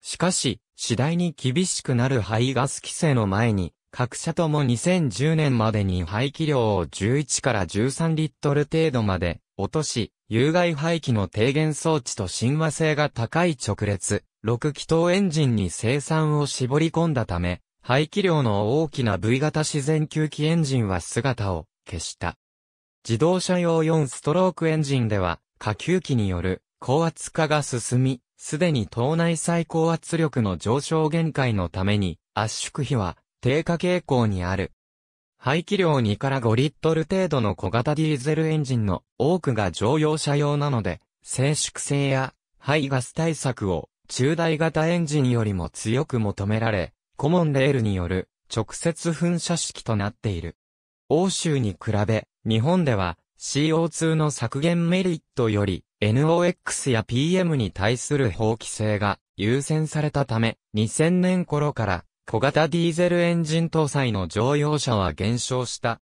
しかし、次第に厳しくなる排ガス規制の前に、各社とも2010年までに排気量を11から13リットル程度まで落とし、有害排気の低減装置と親和性が高い直列、6気筒エンジンに生産を絞り込んだため、排気量の大きな V 型自然吸気エンジンは姿を消した。自動車用4ストロークエンジンでは、下吸気による高圧化が進み、すでに島内最高圧力の上昇限界のために、圧縮比は低下傾向にある。排気量2から5リットル程度の小型ディーゼルエンジンの多くが乗用車用なので、静粛性や排ガス対策を中大型エンジンよりも強く求められ、コモンレールによる直接噴射式となっている。欧州に比べ、日本では CO2 の削減メリットより NOx や PM に対する放棄性が優先されたため、2000年頃から小型ディーゼルエンジン搭載の乗用車は減少した。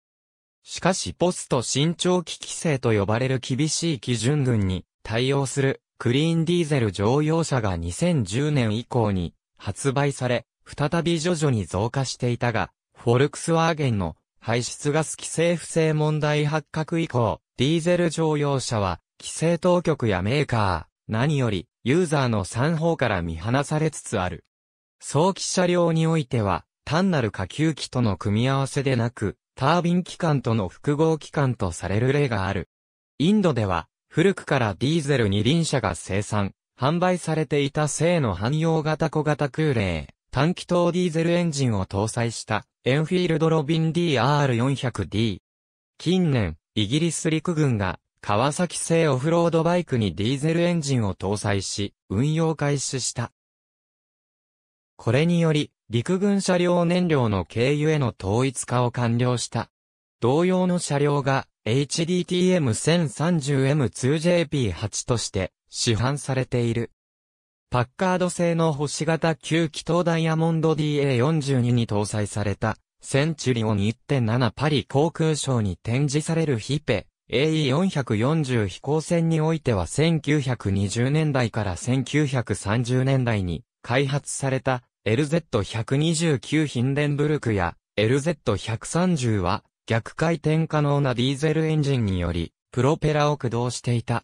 しかしポスト新長期規制と呼ばれる厳しい基準群に対応するクリーンディーゼル乗用車が2010年以降に発売され、再び徐々に増加していたが、フォルクスワーゲンの排出ガス規制不正問題発覚以降、ディーゼル乗用車は規制当局やメーカー、何よりユーザーの3方から見放されつつある。早期車両においては、単なる下級機との組み合わせでなく、タービン機関との複合機関とされる例がある。インドでは、古くからディーゼル二輪車が生産、販売されていた性の汎用型小型空冷、短気筒ディーゼルエンジンを搭載したエンフィールドロビン DR400D。近年、イギリス陸軍が川崎製オフロードバイクにディーゼルエンジンを搭載し、運用開始した。これにより、陸軍車両燃料の軽油への統一化を完了した。同様の車両が HDTM1030M2JP8 として市販されている。パッカード製の星型9気筒ダイヤモンド DA42 に搭載されたセンチュリオン1.7パリ航空ショーに展示されるヒペ AE440 飛行船においては1920年代から1930年代に開発された LZ129 ヒンデンブルクや LZ130 は逆回転可能なディーゼルエンジンによりプロペラを駆動していた。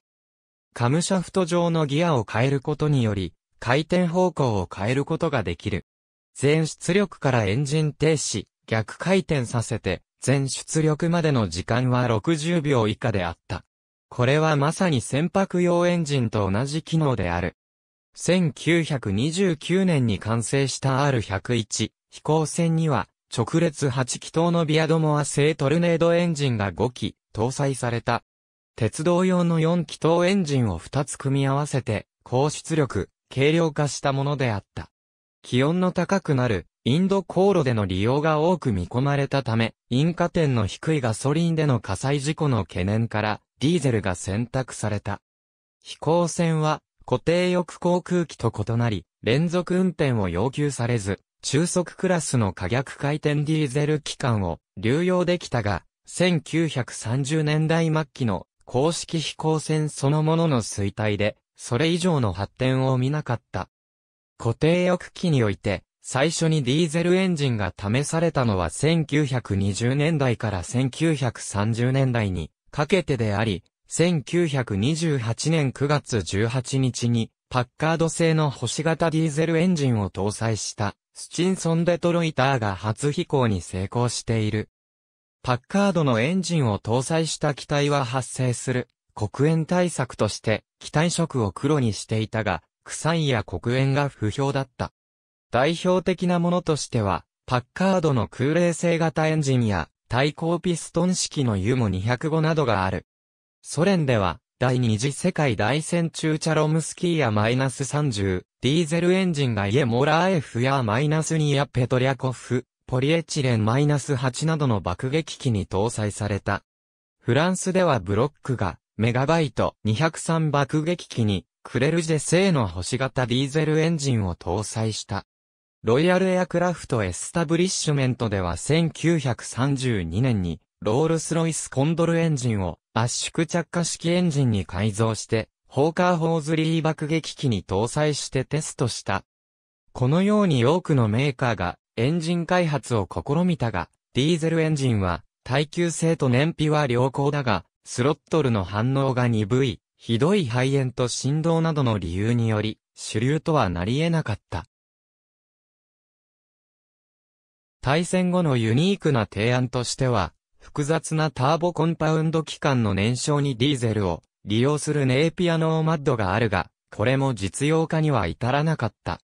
カムシャフト上のギアを変えることにより回転方向を変えることができる。全出力からエンジン停止、逆回転させて全出力までの時間は60秒以下であった。これはまさに船舶用エンジンと同じ機能である。1929年に完成した R101 飛行船には直列8気筒のビアドモア製トルネードエンジンが5機搭載された。鉄道用の4気筒エンジンを2つ組み合わせて高出力、軽量化したものであった。気温の高くなるインド航路での利用が多く見込まれたため、引火点の低いガソリンでの火災事故の懸念からディーゼルが選択された。飛行船は固定翼航空機と異なり、連続運転を要求されず、中速クラスの可逆回転ディーゼル機関を流用できたが、1930年代末期の公式飛行船そのものの衰退で、それ以上の発展を見なかった。固定翼機において、最初にディーゼルエンジンが試されたのは1920年代から1930年代にかけてであり、1928年9月18日に、パッカード製の星型ディーゼルエンジンを搭載した、スチンソン・デトロイターが初飛行に成功している。パッカードのエンジンを搭載した機体は発生する、黒煙対策として、機体色を黒にしていたが、臭いや黒煙が不評だった。代表的なものとしては、パッカードの空冷性型エンジンや、対抗ピストン式のユモ205などがある。ソ連では、第二次世界大戦中チャロムスキーやマイナス30、ディーゼルエンジンがイエ・モラーエフやマイナス2やペトリャコフ、ポリエチレンマイナス8などの爆撃機に搭載された。フランスではブロックが、メガバイト203爆撃機に、クレルジェ製の星型ディーゼルエンジンを搭載した。ロイヤルエアクラフトエスタブリッシュメントでは1932年にロールスロイスコンドルエンジンを圧縮着火式エンジンに改造して、ホーカーホーズリー爆撃機に搭載してテストした。このように多くのメーカーがエンジン開発を試みたが、ディーゼルエンジンは耐久性と燃費は良好だが、スロットルの反応が鈍い、ひどい肺炎と振動などの理由により、主流とはなり得なかった。対戦後のユニークな提案としては、複雑なターボコンパウンド機関の燃焼にディーゼルを利用するネイピアノーマッドがあるが、これも実用化には至らなかった。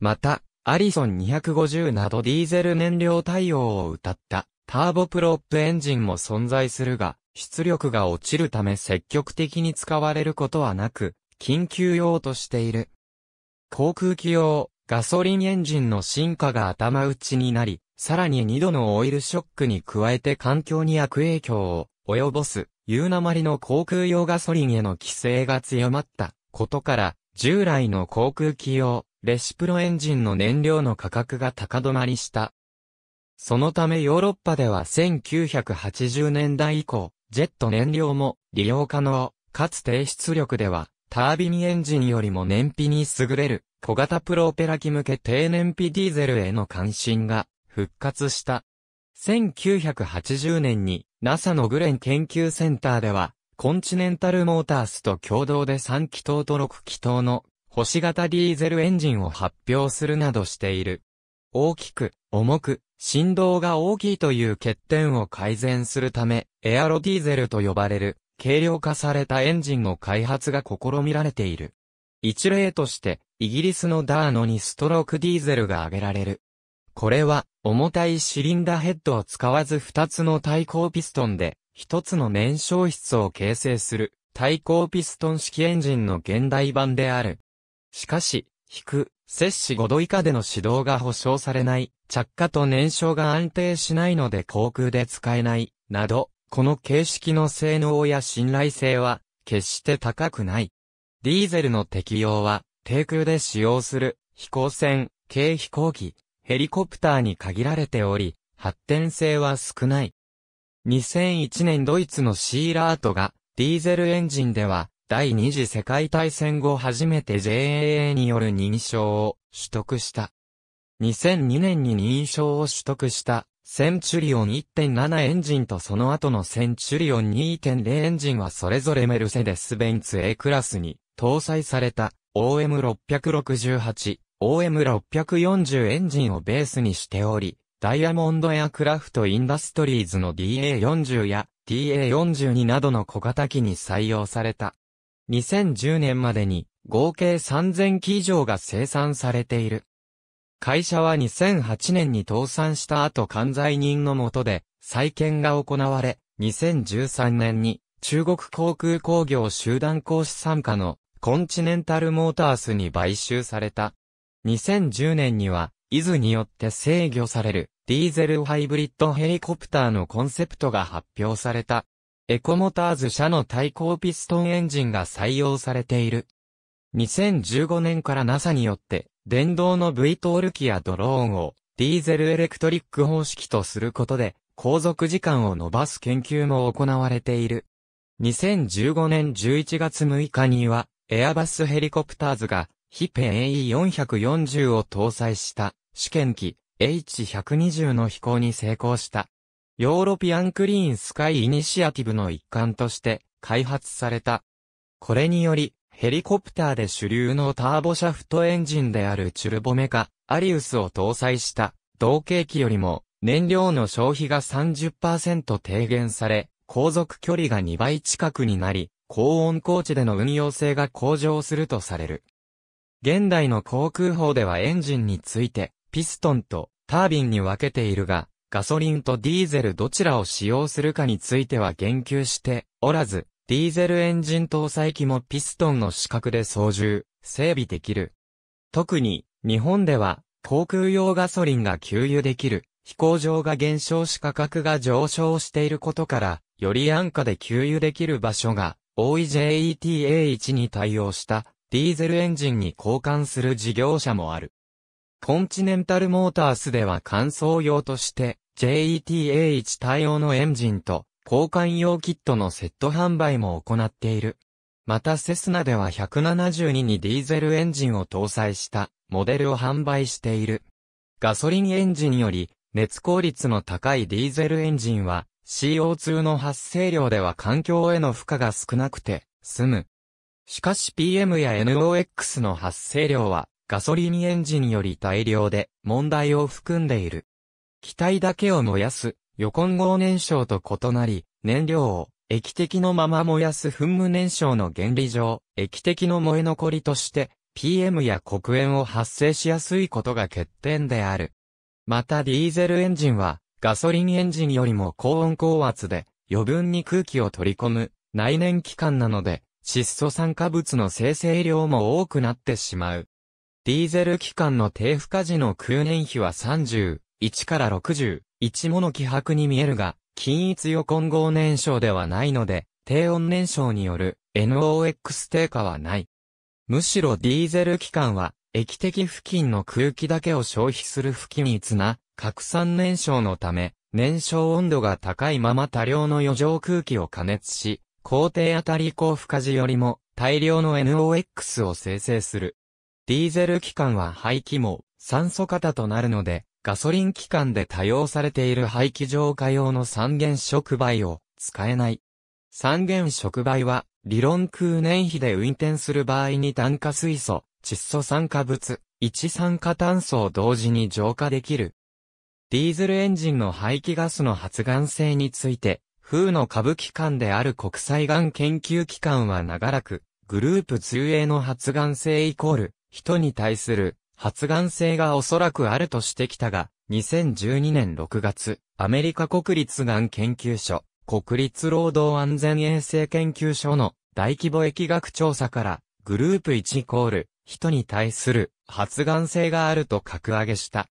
また、アリソン250などディーゼル燃料対応を謳ったターボプロップエンジンも存在するが、出力が落ちるため積極的に使われることはなく、緊急用としている。航空機用、ガソリンエンジンの進化が頭打ちになり、さらに二度のオイルショックに加えて環境に悪影響を及ぼす、夕鉛の航空用ガソリンへの規制が強まったことから、従来の航空機用、レシプロエンジンの燃料の価格が高止まりした。そのためヨーロッパでは1980年代以降、ジェット燃料も利用可能、かつ低出力では、タービンエンジンよりも燃費に優れる、小型プロペラ機向け低燃費ディーゼルへの関心が復活した。1980年に NASA のグレン研究センターでは、コンチネンタルモータースと共同で3気筒と6気筒の星型ディーゼルエンジンを発表するなどしている。大きく、重く、振動が大きいという欠点を改善するため、エアロディーゼルと呼ばれる、軽量化されたエンジンの開発が試みられている。一例として、イギリスのダーノにストロークディーゼルが挙げられる。これは、重たいシリンダヘッドを使わず2つの対抗ピストンで、1つの燃焼室を形成する、対抗ピストン式エンジンの現代版である。しかし、引く、摂氏5度以下での指導が保証されない、着火と燃焼が安定しないので航空で使えない、など、この形式の性能や信頼性は、決して高くない。ディーゼルの適用は、低空で使用する、飛行船、軽飛行機、ヘリコプターに限られており、発展性は少ない。2001年ドイツのシーラートが、ディーゼルエンジンでは、第二次世界大戦後初めて JAA による認証を取得した。2002年に認証を取得したセンチュリオン1.7エンジンとその後のセンチュリオン2.0エンジンはそれぞれメルセデス・ベンツ A クラスに搭載された OM668 OM640 エンジンをベースにしており、ダイヤモンドエアクラフトインダストリーズの DA40 や TA42 などの小型機に採用された。2010年までに合計3000機以上が生産されている。会社は2008年に倒産した後関在人の下で再建が行われ、2013年に中国航空工業集団公資参加のコンチネンタルモータースに買収された。2010年には、イズによって制御されるディーゼルハイブリッドヘリコプターのコンセプトが発表された。エコモターズ社の対抗ピストンエンジンが採用されている。2015年から NASA によって電動の V トール機やドローンをディーゼルエレクトリック方式とすることで航続時間を伸ばす研究も行われている。2015年11月6日にはエアバスヘリコプターズがヒペ AE440 を搭載した試験機 H120 の飛行に成功した。ヨーロピアンクリーンスカイイニシアティブの一環として開発された。これにより、ヘリコプターで主流のターボシャフトエンジンであるチュルボメカ、アリウスを搭載した同型機よりも燃料の消費が30%低減され、航続距離が2倍近くになり、高温高地での運用性が向上するとされる。現代の航空法ではエンジンについて、ピストンとタービンに分けているが、ガソリンとディーゼルどちらを使用するかについては言及しておらず、ディーゼルエンジン搭載機もピストンの資格で操縦、整備できる。特に、日本では、航空用ガソリンが給油できる、飛行場が減少し価格が上昇していることから、より安価で給油できる場所が、多い JETA1 に対応したディーゼルエンジンに交換する事業者もある。コンチネンタルモータースでは乾燥用として JETA1 対応のエンジンと交換用キットのセット販売も行っている。またセスナでは172にディーゼルエンジンを搭載したモデルを販売している。ガソリンエンジンより熱効率の高いディーゼルエンジンは CO2 の発生量では環境への負荷が少なくて済むしかし PM や NOx の発生量はガソリンエンジンより大量で問題を含んでいる。機体だけを燃やす、予混合燃焼と異なり、燃料を液滴のまま燃やす噴霧燃焼の原理上、液滴の燃え残りとして、PM や黒煙を発生しやすいことが欠点である。またディーゼルエンジンは、ガソリンエンジンよりも高温高圧で、余分に空気を取り込む、内燃機関なので、窒素酸化物の生成量も多くなってしまう。ディーゼル機関の低負荷時の空燃費は30、1から60、1もの希薄に見えるが、均一予混合燃焼ではないので、低温燃焼による NOx 低下はない。むしろディーゼル機関は、液滴付近の空気だけを消費する不均一な、拡散燃焼のため、燃焼温度が高いまま多量の余剰空気を加熱し、工程あたり高負荷時よりも大量の NOx を生成する。ディーゼル機関は排気網、酸素型となるので、ガソリン機関で多用されている排気浄化用の三元触媒を使えない。三元触媒は、理論空燃費で運転する場合に炭化水素、窒素酸化物、一酸化炭素を同時に浄化できる。ディーゼルエンジンの排気ガスの発がん性について、風の歌舞伎館である国際がん研究機関は長らく、グループ通営の発がん性イコール、人に対する発がん性がおそらくあるとしてきたが、2012年6月、アメリカ国立がん研究所、国立労働安全衛生研究所の大規模疫学調査から、グループ1イコール、人に対する発がん性があると格上げした。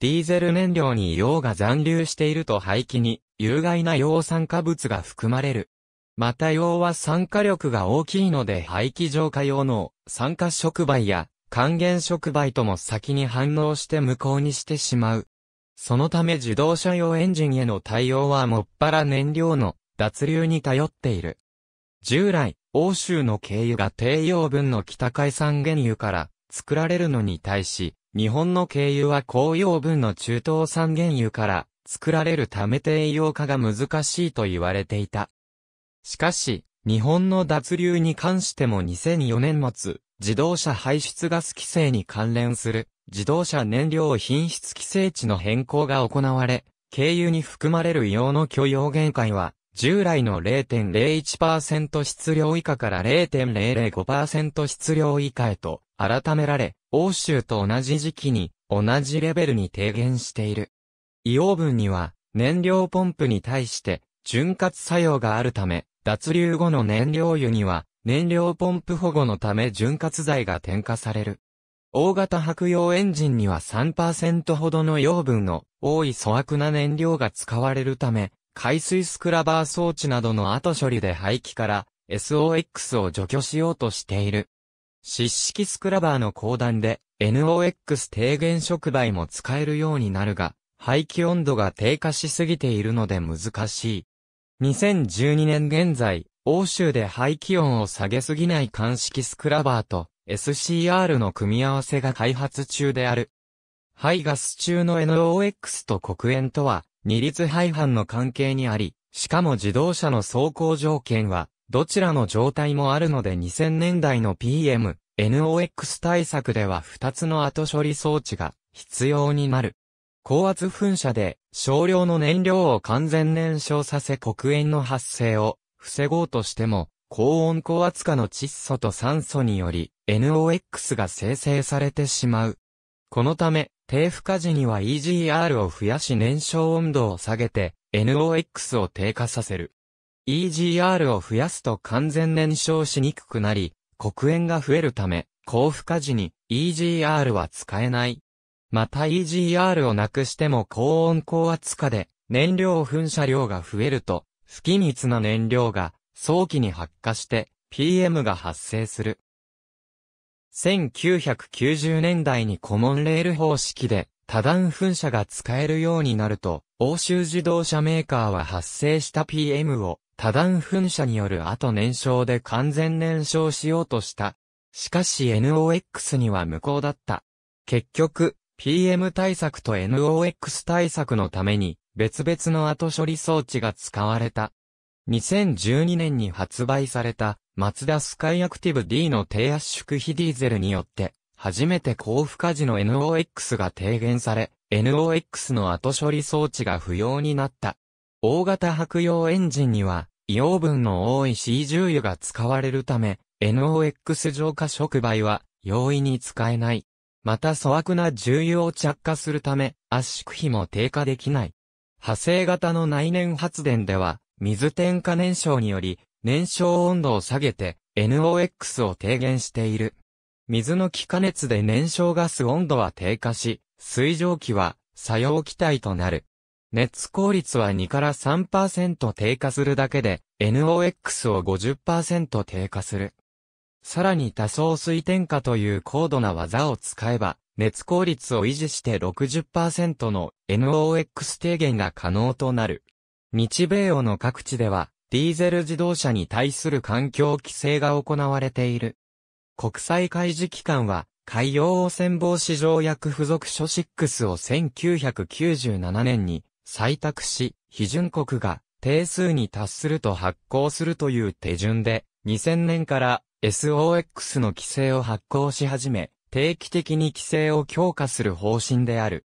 ディーゼル燃料に硫黄が残留していると廃棄に有害な硫酸化物が含まれる。また硫は酸化力が大きいので排気浄化用の酸化触媒や還元触媒とも先に反応して無効にしてしまう。そのため自動車用エンジンへの対応はもっぱら燃料の脱流に頼っている。従来、欧州の軽油が低用分の北海産原油から作られるのに対し、日本の軽油は高用分の中東産原油から作られるため低用化が難しいと言われていた。しかし、日本の脱流に関しても2004年末、自動車排出ガス規制に関連する自動車燃料品質規制値の変更が行われ、軽油に含まれる用の許容限界は、従来の0.01%質量以下から0.005%質量以下へと改められ、欧州と同じ時期に同じレベルに低減している。硫黄分には燃料ポンプに対して潤滑作用があるため、脱硫後の燃料油には燃料ポンプ保護のため潤滑剤が添加される。大型白用エンジンには3%ほどの養分の多い粗悪な燃料が使われるため、海水スクラバー装置などの後処理で排気から SOX を除去しようとしている。湿式スクラバーの後段で NOx 低減触媒も使えるようになるが、排気温度が低下しすぎているので難しい。2012年現在、欧州で排気温を下げすぎない乾式スクラバーと SCR の組み合わせが開発中である。排ガス中の NOx と黒煙とは二律排反の関係にあり、しかも自動車の走行条件はどちらの状態もあるので2000年代の PM、NOx 対策では2つの後処理装置が必要になる。高圧噴射で少量の燃料を完全燃焼させ黒煙の発生を防ごうとしても、高温高圧化の窒素と酸素により NOx が生成されてしまう。このため、低負荷時には EGR を増やし燃焼温度を下げて NOx を低下させる。EGR を増やすと完全燃焼しにくくなり、黒煙が増えるため、高負荷時に EGR は使えない。また EGR をなくしても高温高圧化で燃料噴射量が増えると、不機密な燃料が早期に発火して PM が発生する。1990年代にコモンレール方式で多段噴射が使えるようになると、欧州自動車メーカーは発生した PM を多段噴射による後燃焼で完全燃焼しようとした。しかし NOx には無効だった。結局、PM 対策と NOx 対策のために別々の後処理装置が使われた。2012年に発売されたマツダスカイアクティブ D の低圧縮比ディーゼルによって初めて高負荷時の NOx が低減され NOx の後処理装置が不要になった。大型白用エンジンには硫黄分の多い C 重油が使われるため NOx 浄化触媒は容易に使えない。また粗悪な重油を着火するため、圧縮比も低下できない。派生型の内燃発電では、水添加燃焼により、燃焼温度を下げて、NOx を低減している。水の気化熱で燃焼ガス温度は低下し、水蒸気は作用気体となる。熱効率は2から3%低下するだけで、NOx を50%低下する。さらに多層水点火という高度な技を使えば、熱効率を維持して60%の NOx 低減が可能となる。日米欧の各地では、ディーゼル自動車に対する環境規制が行われている。国際開示機関は、海洋汚染防止条約付属書6を1997年に採択し、批准国が定数に達すると発行するという手順で、2000年から SOX の規制を発行し始め、定期的に規制を強化する方針である。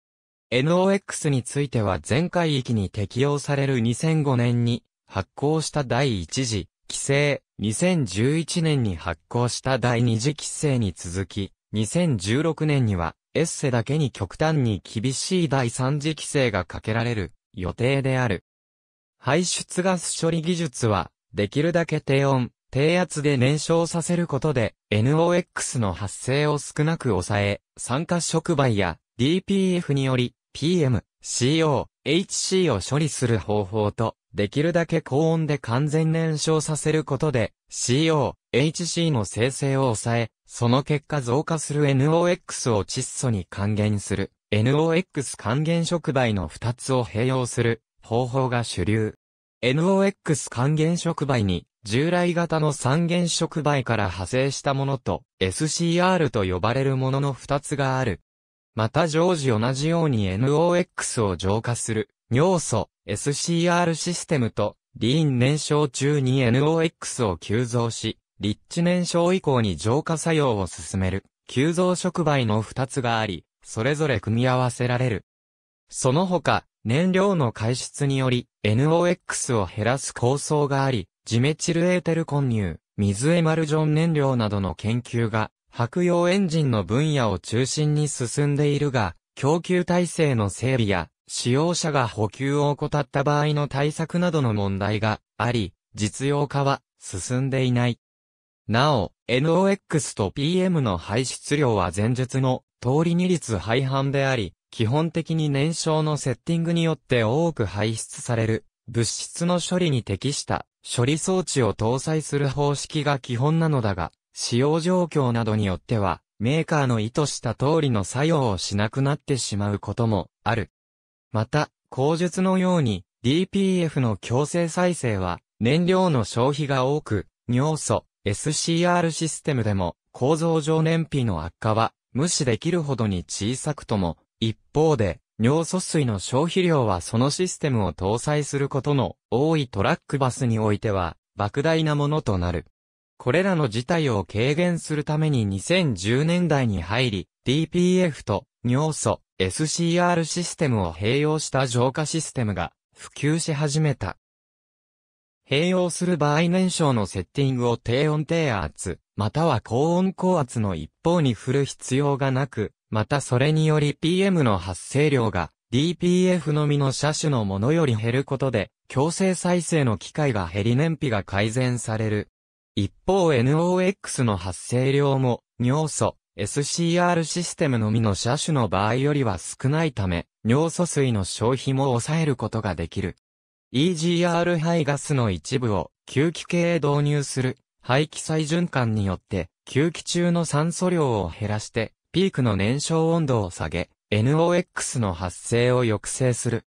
NOX については全海域に適用される2005年に発行した第1次規制、2011年に発行した第2次規制に続き、2016年にはエッセだけに極端に厳しい第3次規制がかけられる予定である。排出ガス処理技術は、できるだけ低温、低圧で燃焼させることで NOx の発生を少なく抑え、酸化触媒や DPF により PM、CO、HC を処理する方法と、できるだけ高温で完全燃焼させることで CO、HC の生成を抑え、その結果増加する NOx を窒素に還元する NOx 還元触媒の2つを併用する方法が主流。NOx 還元触媒に従来型の三原触媒から派生したものと SCR と呼ばれるものの二つがある。また常時同じように NOx を浄化する尿素 SCR システムとリーン燃焼中に NOx を急増し、立地燃焼以降に浄化作用を進める急増触媒の二つがあり、それぞれ組み合わせられる。その他、燃料の排出により NOx を減らす構想があり、ジメチルエーテル混入、水エマルジョン燃料などの研究が、白用エンジンの分野を中心に進んでいるが、供給体制の整備や、使用者が補給を怠った場合の対策などの問題があり、実用化は進んでいない。なお、NOx と PM の排出量は前述の通り二律廃反であり、基本的に燃焼のセッティングによって多く排出される物質の処理に適した処理装置を搭載する方式が基本なのだが、使用状況などによっては、メーカーの意図した通りの作用をしなくなってしまうこともある。また、口述のように DPF の強制再生は燃料の消費が多く、尿素 SCR システムでも構造上燃費の悪化は無視できるほどに小さくとも、一方で尿素水の消費量はそのシステムを搭載することの多いトラックバスにおいては、莫大なものとなる。これらの事態を軽減するために2010年代に入り、DPF と尿素 SCR システムを併用した浄化システムが普及し始めた。併用する場合燃焼のセッティングを低温低圧、または高温高圧の一方に振る必要がなく、またそれにより PM の発生量が DPF のみの車種のものより減ることで、強制再生の機会が減り燃費が改善される。一方 NOx の発生量も、尿素、SCR システムのみの車種の場合よりは少ないため、尿素水の消費も抑えることができる。EGR 排ガスの一部を、吸気系へ導入する、排気再循環によって、吸気中の酸素量を減らして、ピークの燃焼温度を下げ、NOx の発生を抑制する。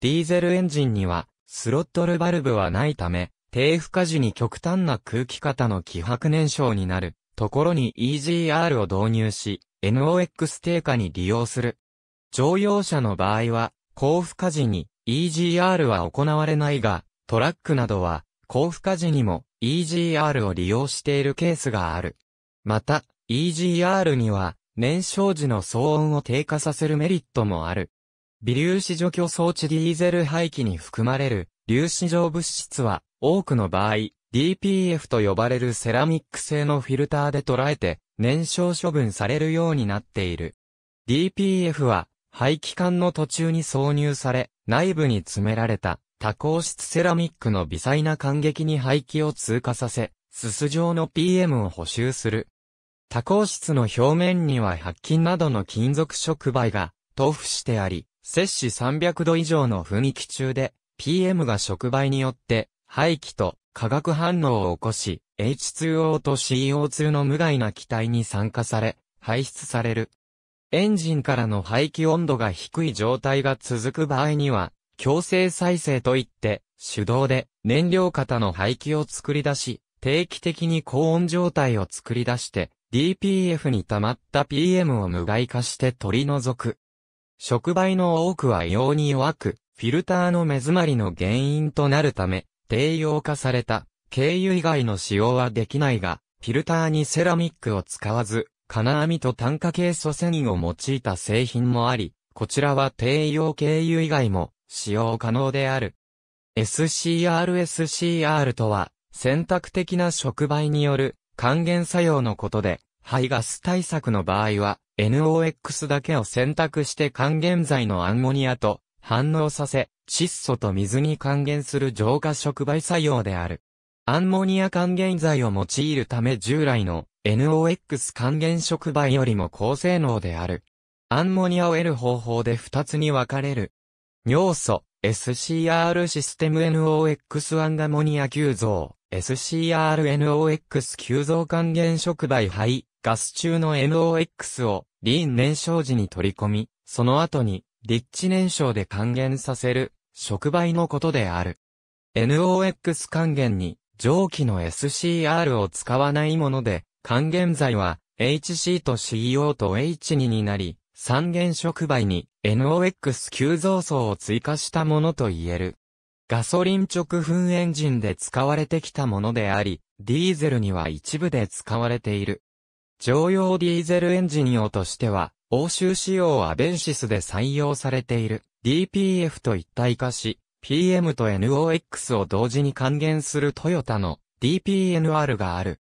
ディーゼルエンジンには、スロットルバルブはないため、低負荷時に極端な空気型の気迫燃焼になる、ところに EGR を導入し、NOx 低下に利用する。乗用車の場合は、高負荷時に EGR は行われないが、トラックなどは、高負荷時にも EGR を利用しているケースがある。また、EGR には、燃焼時の騒音を低下させるメリットもある。微粒子除去装置ディーゼル排気に含まれる粒子状物質は多くの場合 DPF と呼ばれるセラミック製のフィルターで捉えて燃焼処分されるようになっている。DPF は排気管の途中に挿入され内部に詰められた多孔質セラミックの微細な感激に排気を通過させ、すす状の PM を補修する多孔質の表面には白金などの金属触媒が、塗布してあり、摂氏300度以上の雰囲気中で、PM が触媒によって、排気と化学反応を起こし、H2O と CO2 の無害な気体に酸化され、排出される。エンジンからの排気温度が低い状態が続く場合には、強制再生といって、手動で燃料型の排気を作り出し、定期的に高温状態を作り出して、DPF に溜まった PM を無害化して取り除く。触媒の多くは容黄に弱く、フィルターの目詰まりの原因となるため、低溶化された、軽油以外の使用はできないが、フィルターにセラミックを使わず、金網と炭化系素繊維を用いた製品もあり、こちらは低溶軽油以外も使用可能である。SCRSCR とは、選択的な触媒による還元作用のことで、排ガス対策の場合は、NOx だけを選択して還元剤のアンモニアと反応させ、窒素と水に還元する浄化触媒作用である。アンモニア還元剤を用いるため従来の NOx 還元触媒よりも高性能である。アンモニアを得る方法で2つに分かれる。尿素、SCR システム NOx1 がモニア急増。SCRNOX 急増還元触媒肺、ガス中の NOX をリン燃焼時に取り込み、その後にリッチ燃焼で還元させる触媒のことである。NOX 還元に蒸気の SCR を使わないもので、還元剤は HC と CO と H2 になり、三元触媒に NOX 急増層を追加したものと言える。ガソリン直噴エンジンで使われてきたものであり、ディーゼルには一部で使われている。常用ディーゼルエンジン用としては、欧州仕様アベンシスで採用されている DPF と一体化し、PM と NOx を同時に還元するトヨタの DPNR がある。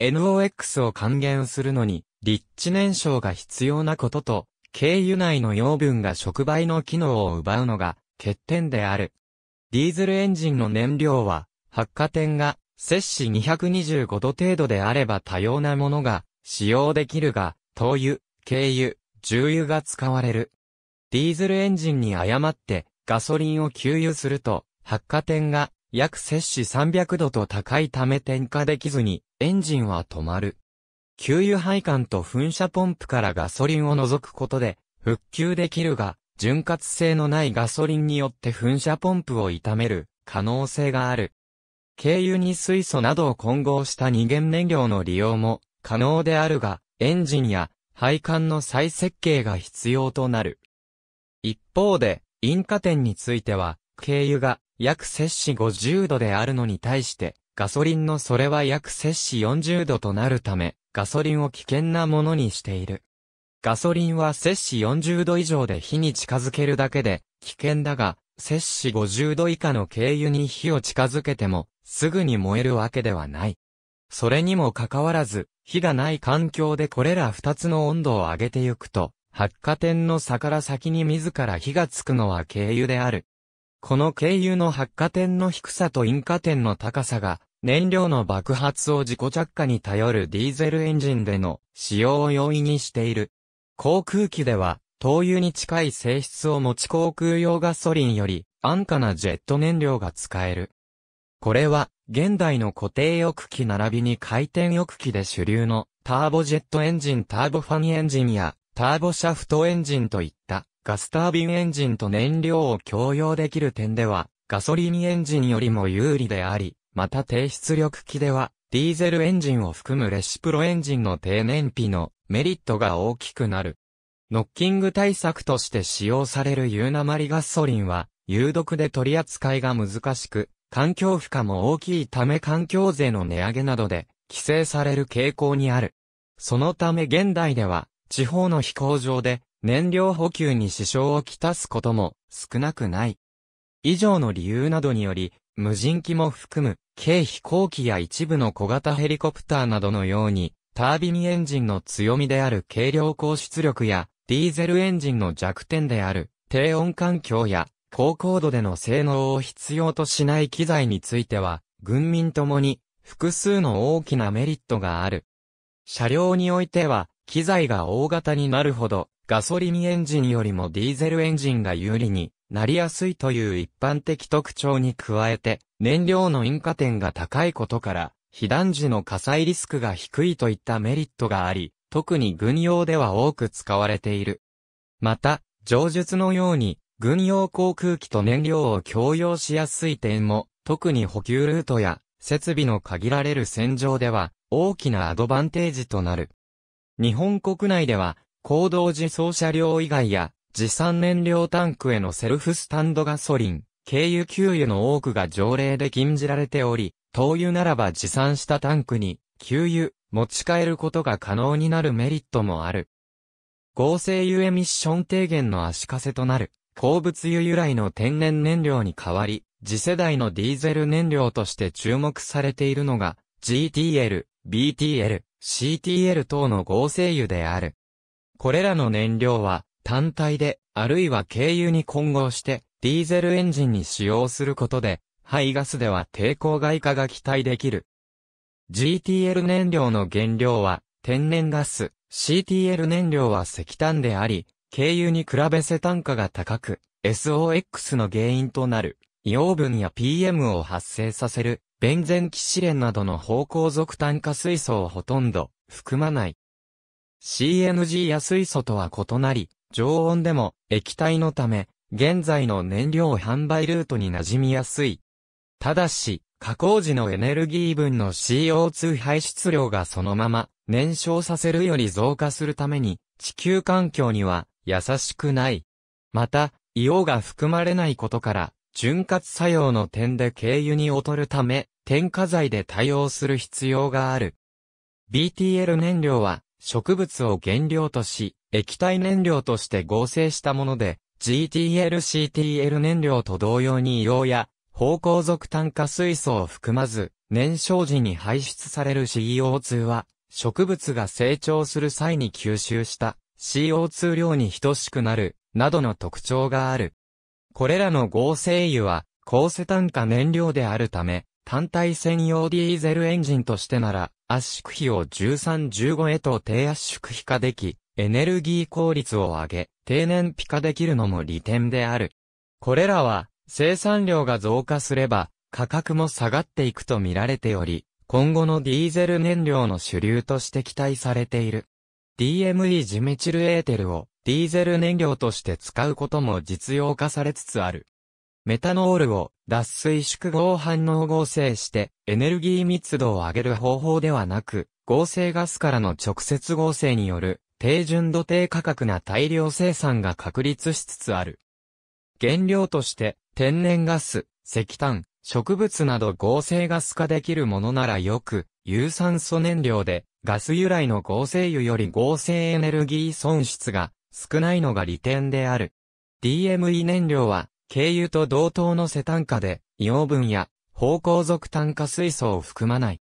NOx を還元するのに、リッチ燃焼が必要なことと、軽油内の養分が触媒の機能を奪うのが欠点である。ディーゼルエンジンの燃料は、発火点が、摂氏225度程度であれば多様なものが使用できるが、灯油、軽油、重油が使われる。ディーゼルエンジンに誤ってガソリンを給油すると、発火点が約摂氏300度と高いため点火できずに、エンジンは止まる。給油配管と噴射ポンプからガソリンを除くことで、復旧できるが、潤滑性のないガソリンによって噴射ポンプを痛める可能性がある。軽油に水素などを混合した二元燃料の利用も可能であるが、エンジンや配管の再設計が必要となる。一方で、引火点については、軽油が約摂氏50度であるのに対して、ガソリンのそれは約摂氏40度となるため、ガソリンを危険なものにしている。ガソリンは摂氏40度以上で火に近づけるだけで危険だが、摂氏50度以下の軽油に火を近づけても、すぐに燃えるわけではない。それにもかかわらず、火がない環境でこれら二つの温度を上げてゆくと、発火点の差から先に自ら火がつくのは軽油である。この軽油の発火点の低さと引火点の高さが、燃料の爆発を自己着火に頼るディーゼルエンジンでの使用を容易にしている。航空機では、灯油に近い性質を持ち航空用ガソリンより安価なジェット燃料が使える。これは、現代の固定翼機並びに回転翼機で主流のターボジェットエンジンターボファンエンジンやターボシャフトエンジンといったガスタービンエンジンと燃料を共用できる点ではガソリンエンジンよりも有利であり、また低出力機ではディーゼルエンジンを含むレシプロエンジンの低燃費のメリットが大きくなる。ノッキング対策として使用される有鉛ガソリンは、有毒で取り扱いが難しく、環境負荷も大きいため環境税の値上げなどで、規制される傾向にある。そのため現代では、地方の飛行場で、燃料補給に支障をきたすことも少なくない。以上の理由などにより、無人機も含む、軽飛行機や一部の小型ヘリコプターなどのように、タービンエンジンの強みである軽量高出力や、ディーゼルエンジンの弱点である、低温環境や、高高度での性能を必要としない機材については、軍民ともに、複数の大きなメリットがある。車両においては、機材が大型になるほど、ガソリンエンジンよりもディーゼルエンジンが有利になりやすいという一般的特徴に加えて、燃料の引火点が高いことから、被弾時の火災リスクが低いといったメリットがあり、特に軍用では多く使われている。また、上述のように、軍用航空機と燃料を共用しやすい点も、特に補給ルートや設備の限られる戦場では、大きなアドバンテージとなる。日本国内では、行動自走車両以外や、持参燃料タンクへのセルフスタンドガソリン、軽油給油の多くが条例で禁じられており、灯油ならば持参したタンクに、給油、持ち帰ることが可能になるメリットもある。合成油エミッション低減の足かせとなる、鉱物油由来の天然燃料に代わり、次世代のディーゼル燃料として注目されているのが、GTL、BTL、CTL 等の合成油である。これらの燃料は、単体で、あるいは軽油に混合して、ディーゼルエンジンに使用することで、排ガスでは抵抗外化が期待できる。GTL 燃料の原料は天然ガス、CTL 燃料は石炭であり、軽油に比べ石炭価が高く、SOX の原因となる、硫黄分や PM を発生させる、ベンゼンキシレンなどの方向属炭化水素をほとんど含まない。CNG や水素とは異なり、常温でも液体のため、現在の燃料販売ルートに馴染みやすい。ただし、加工時のエネルギー分の CO2 排出量がそのまま燃焼させるより増加するために地球環境には優しくない。また、硫黄が含まれないことから潤滑作用の点で軽油に劣るため添加剤で対応する必要がある。BTL 燃料は植物を原料とし液体燃料として合成したもので GTL-CTL 燃料と同様に硫黄や、方向属炭化水素を含まず、燃焼時に排出される CO2 は、植物が成長する際に吸収した CO2 量に等しくなる、などの特徴がある。これらの合成油は、高瀬炭化燃料であるため、単体専用ディーゼルエンジンとしてなら、圧縮比を1315へと低圧縮比化でき、エネルギー効率を上げ、低燃費化できるのも利点である。これらは、生産量が増加すれば、価格も下がっていくと見られており、今後のディーゼル燃料の主流として期待されている。DME ジメチルエーテルをディーゼル燃料として使うことも実用化されつつある。メタノールを脱水縮合反応合成してエネルギー密度を上げる方法ではなく、合成ガスからの直接合成による低純度低価格な大量生産が確立しつつある。原料として、天然ガス、石炭、植物など合成ガス化できるものならよく、有酸素燃料で、ガス由来の合成油より合成エネルギー損失が少ないのが利点である。DME 燃料は、軽油と同等のセ炭化で、硫黄分や、方向属炭化水素を含まない。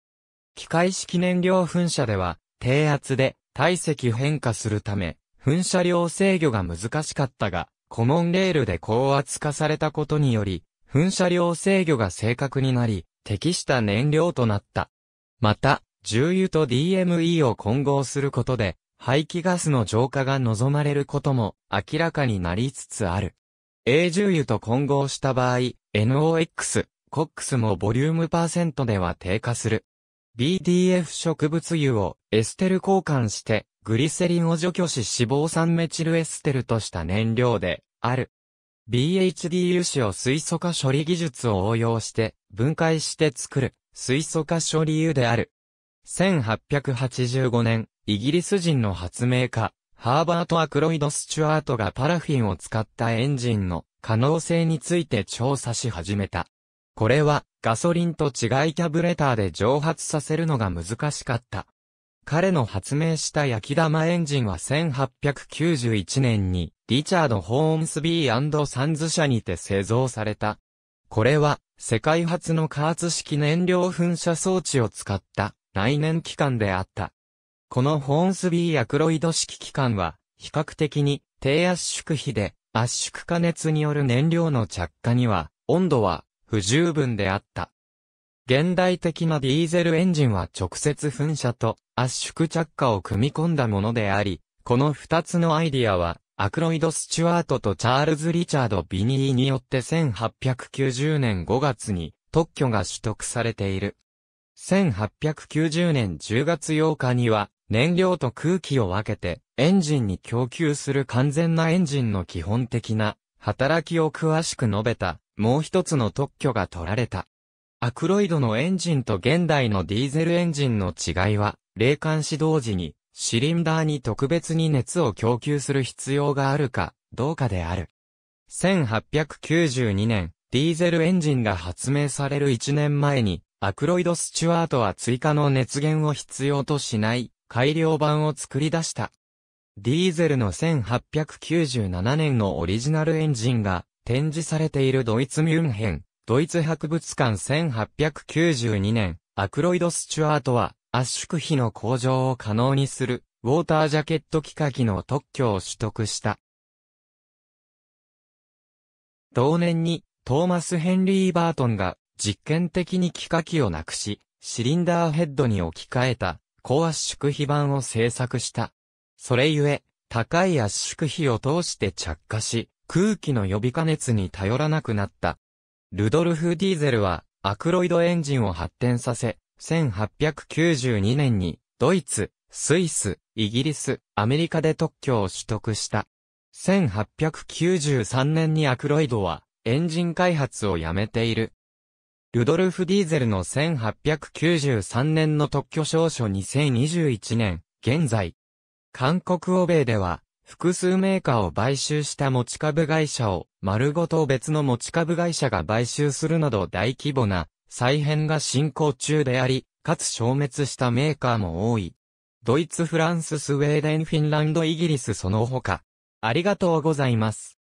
機械式燃料噴射では、低圧で、体積変化するため、噴射量制御が難しかったが、コモンレールで高圧化されたことにより、噴射量制御が正確になり、適した燃料となった。また、重油と DME を混合することで、排気ガスの浄化が望まれることも明らかになりつつある。A 重油と混合した場合、NOx、COX もボリュームパーセントでは低下する。BDF 植物油をエステル交換して、グリセリンを除去し脂肪酸メチルエステルとした燃料で、ある。BHD 油脂を水素化処理技術を応用して、分解して作る、水素化処理油である。1885年、イギリス人の発明家、ハーバート・アクロイド・スチュアートがパラフィンを使ったエンジンの可能性について調査し始めた。これはガソリンと違いキャブレターで蒸発させるのが難しかった彼の発明した焼き玉エンジンは1891年にリチャード・ホーンスビーサンズ社にて製造された。これは世界初の加圧式燃料噴射装置を使った内燃機関であった。このホーンスビーアクロイド式機関は比較的に低圧縮比で圧縮加熱による燃料の着火には温度は不十分であった。現代的なディーゼルエンジンは直接噴射と圧縮着火を組み込んだものであり、この二つのアイディアは、アクロイド・スチュワートとチャールズ・リチャード・ビニーによって1890年5月に特許が取得されている。1890年10月8日には、燃料と空気を分けて、エンジンに供給する完全なエンジンの基本的な働きを詳しく述べた、もう一つの特許が取られた。アクロイドのエンジンと現代のディーゼルエンジンの違いは、冷感指導時に、シリンダーに特別に熱を供給する必要があるか、どうかである。1892年、ディーゼルエンジンが発明される1年前に、アクロイド・スチュワートは追加の熱源を必要としない、改良版を作り出した。ディーゼルの1897年のオリジナルエンジンが展示されているドイツミュンヘン、ドイツ博物館1892年、アクロイド・スチュワートは圧縮比の向上を可能にする、ウォータージャケット機械機の特許を取得した。同年に、トーマス・ヘンリー・バートンが、実験的に機械をなくし、シリンダーヘッドに置き換えた、高圧縮比板を製作した。それゆえ、高い圧縮比を通して着火し、空気の予備加熱に頼らなくなった。ルドルフ・ディーゼルは、アクロイドエンジンを発展させ、1892年に、ドイツ、スイス、イギリス、アメリカで特許を取得した。1893年にアクロイドは、エンジン開発をやめている。ルドルフ・ディーゼルの1893年の特許証書2021年、現在。韓国欧米では、複数メーカーを買収した持ち株会社を、丸ごと別の持ち株会社が買収するなど大規模な再編が進行中であり、かつ消滅したメーカーも多い。ドイツ、フランス、スウェーデン、フィンランド、イギリスその他。ありがとうございます。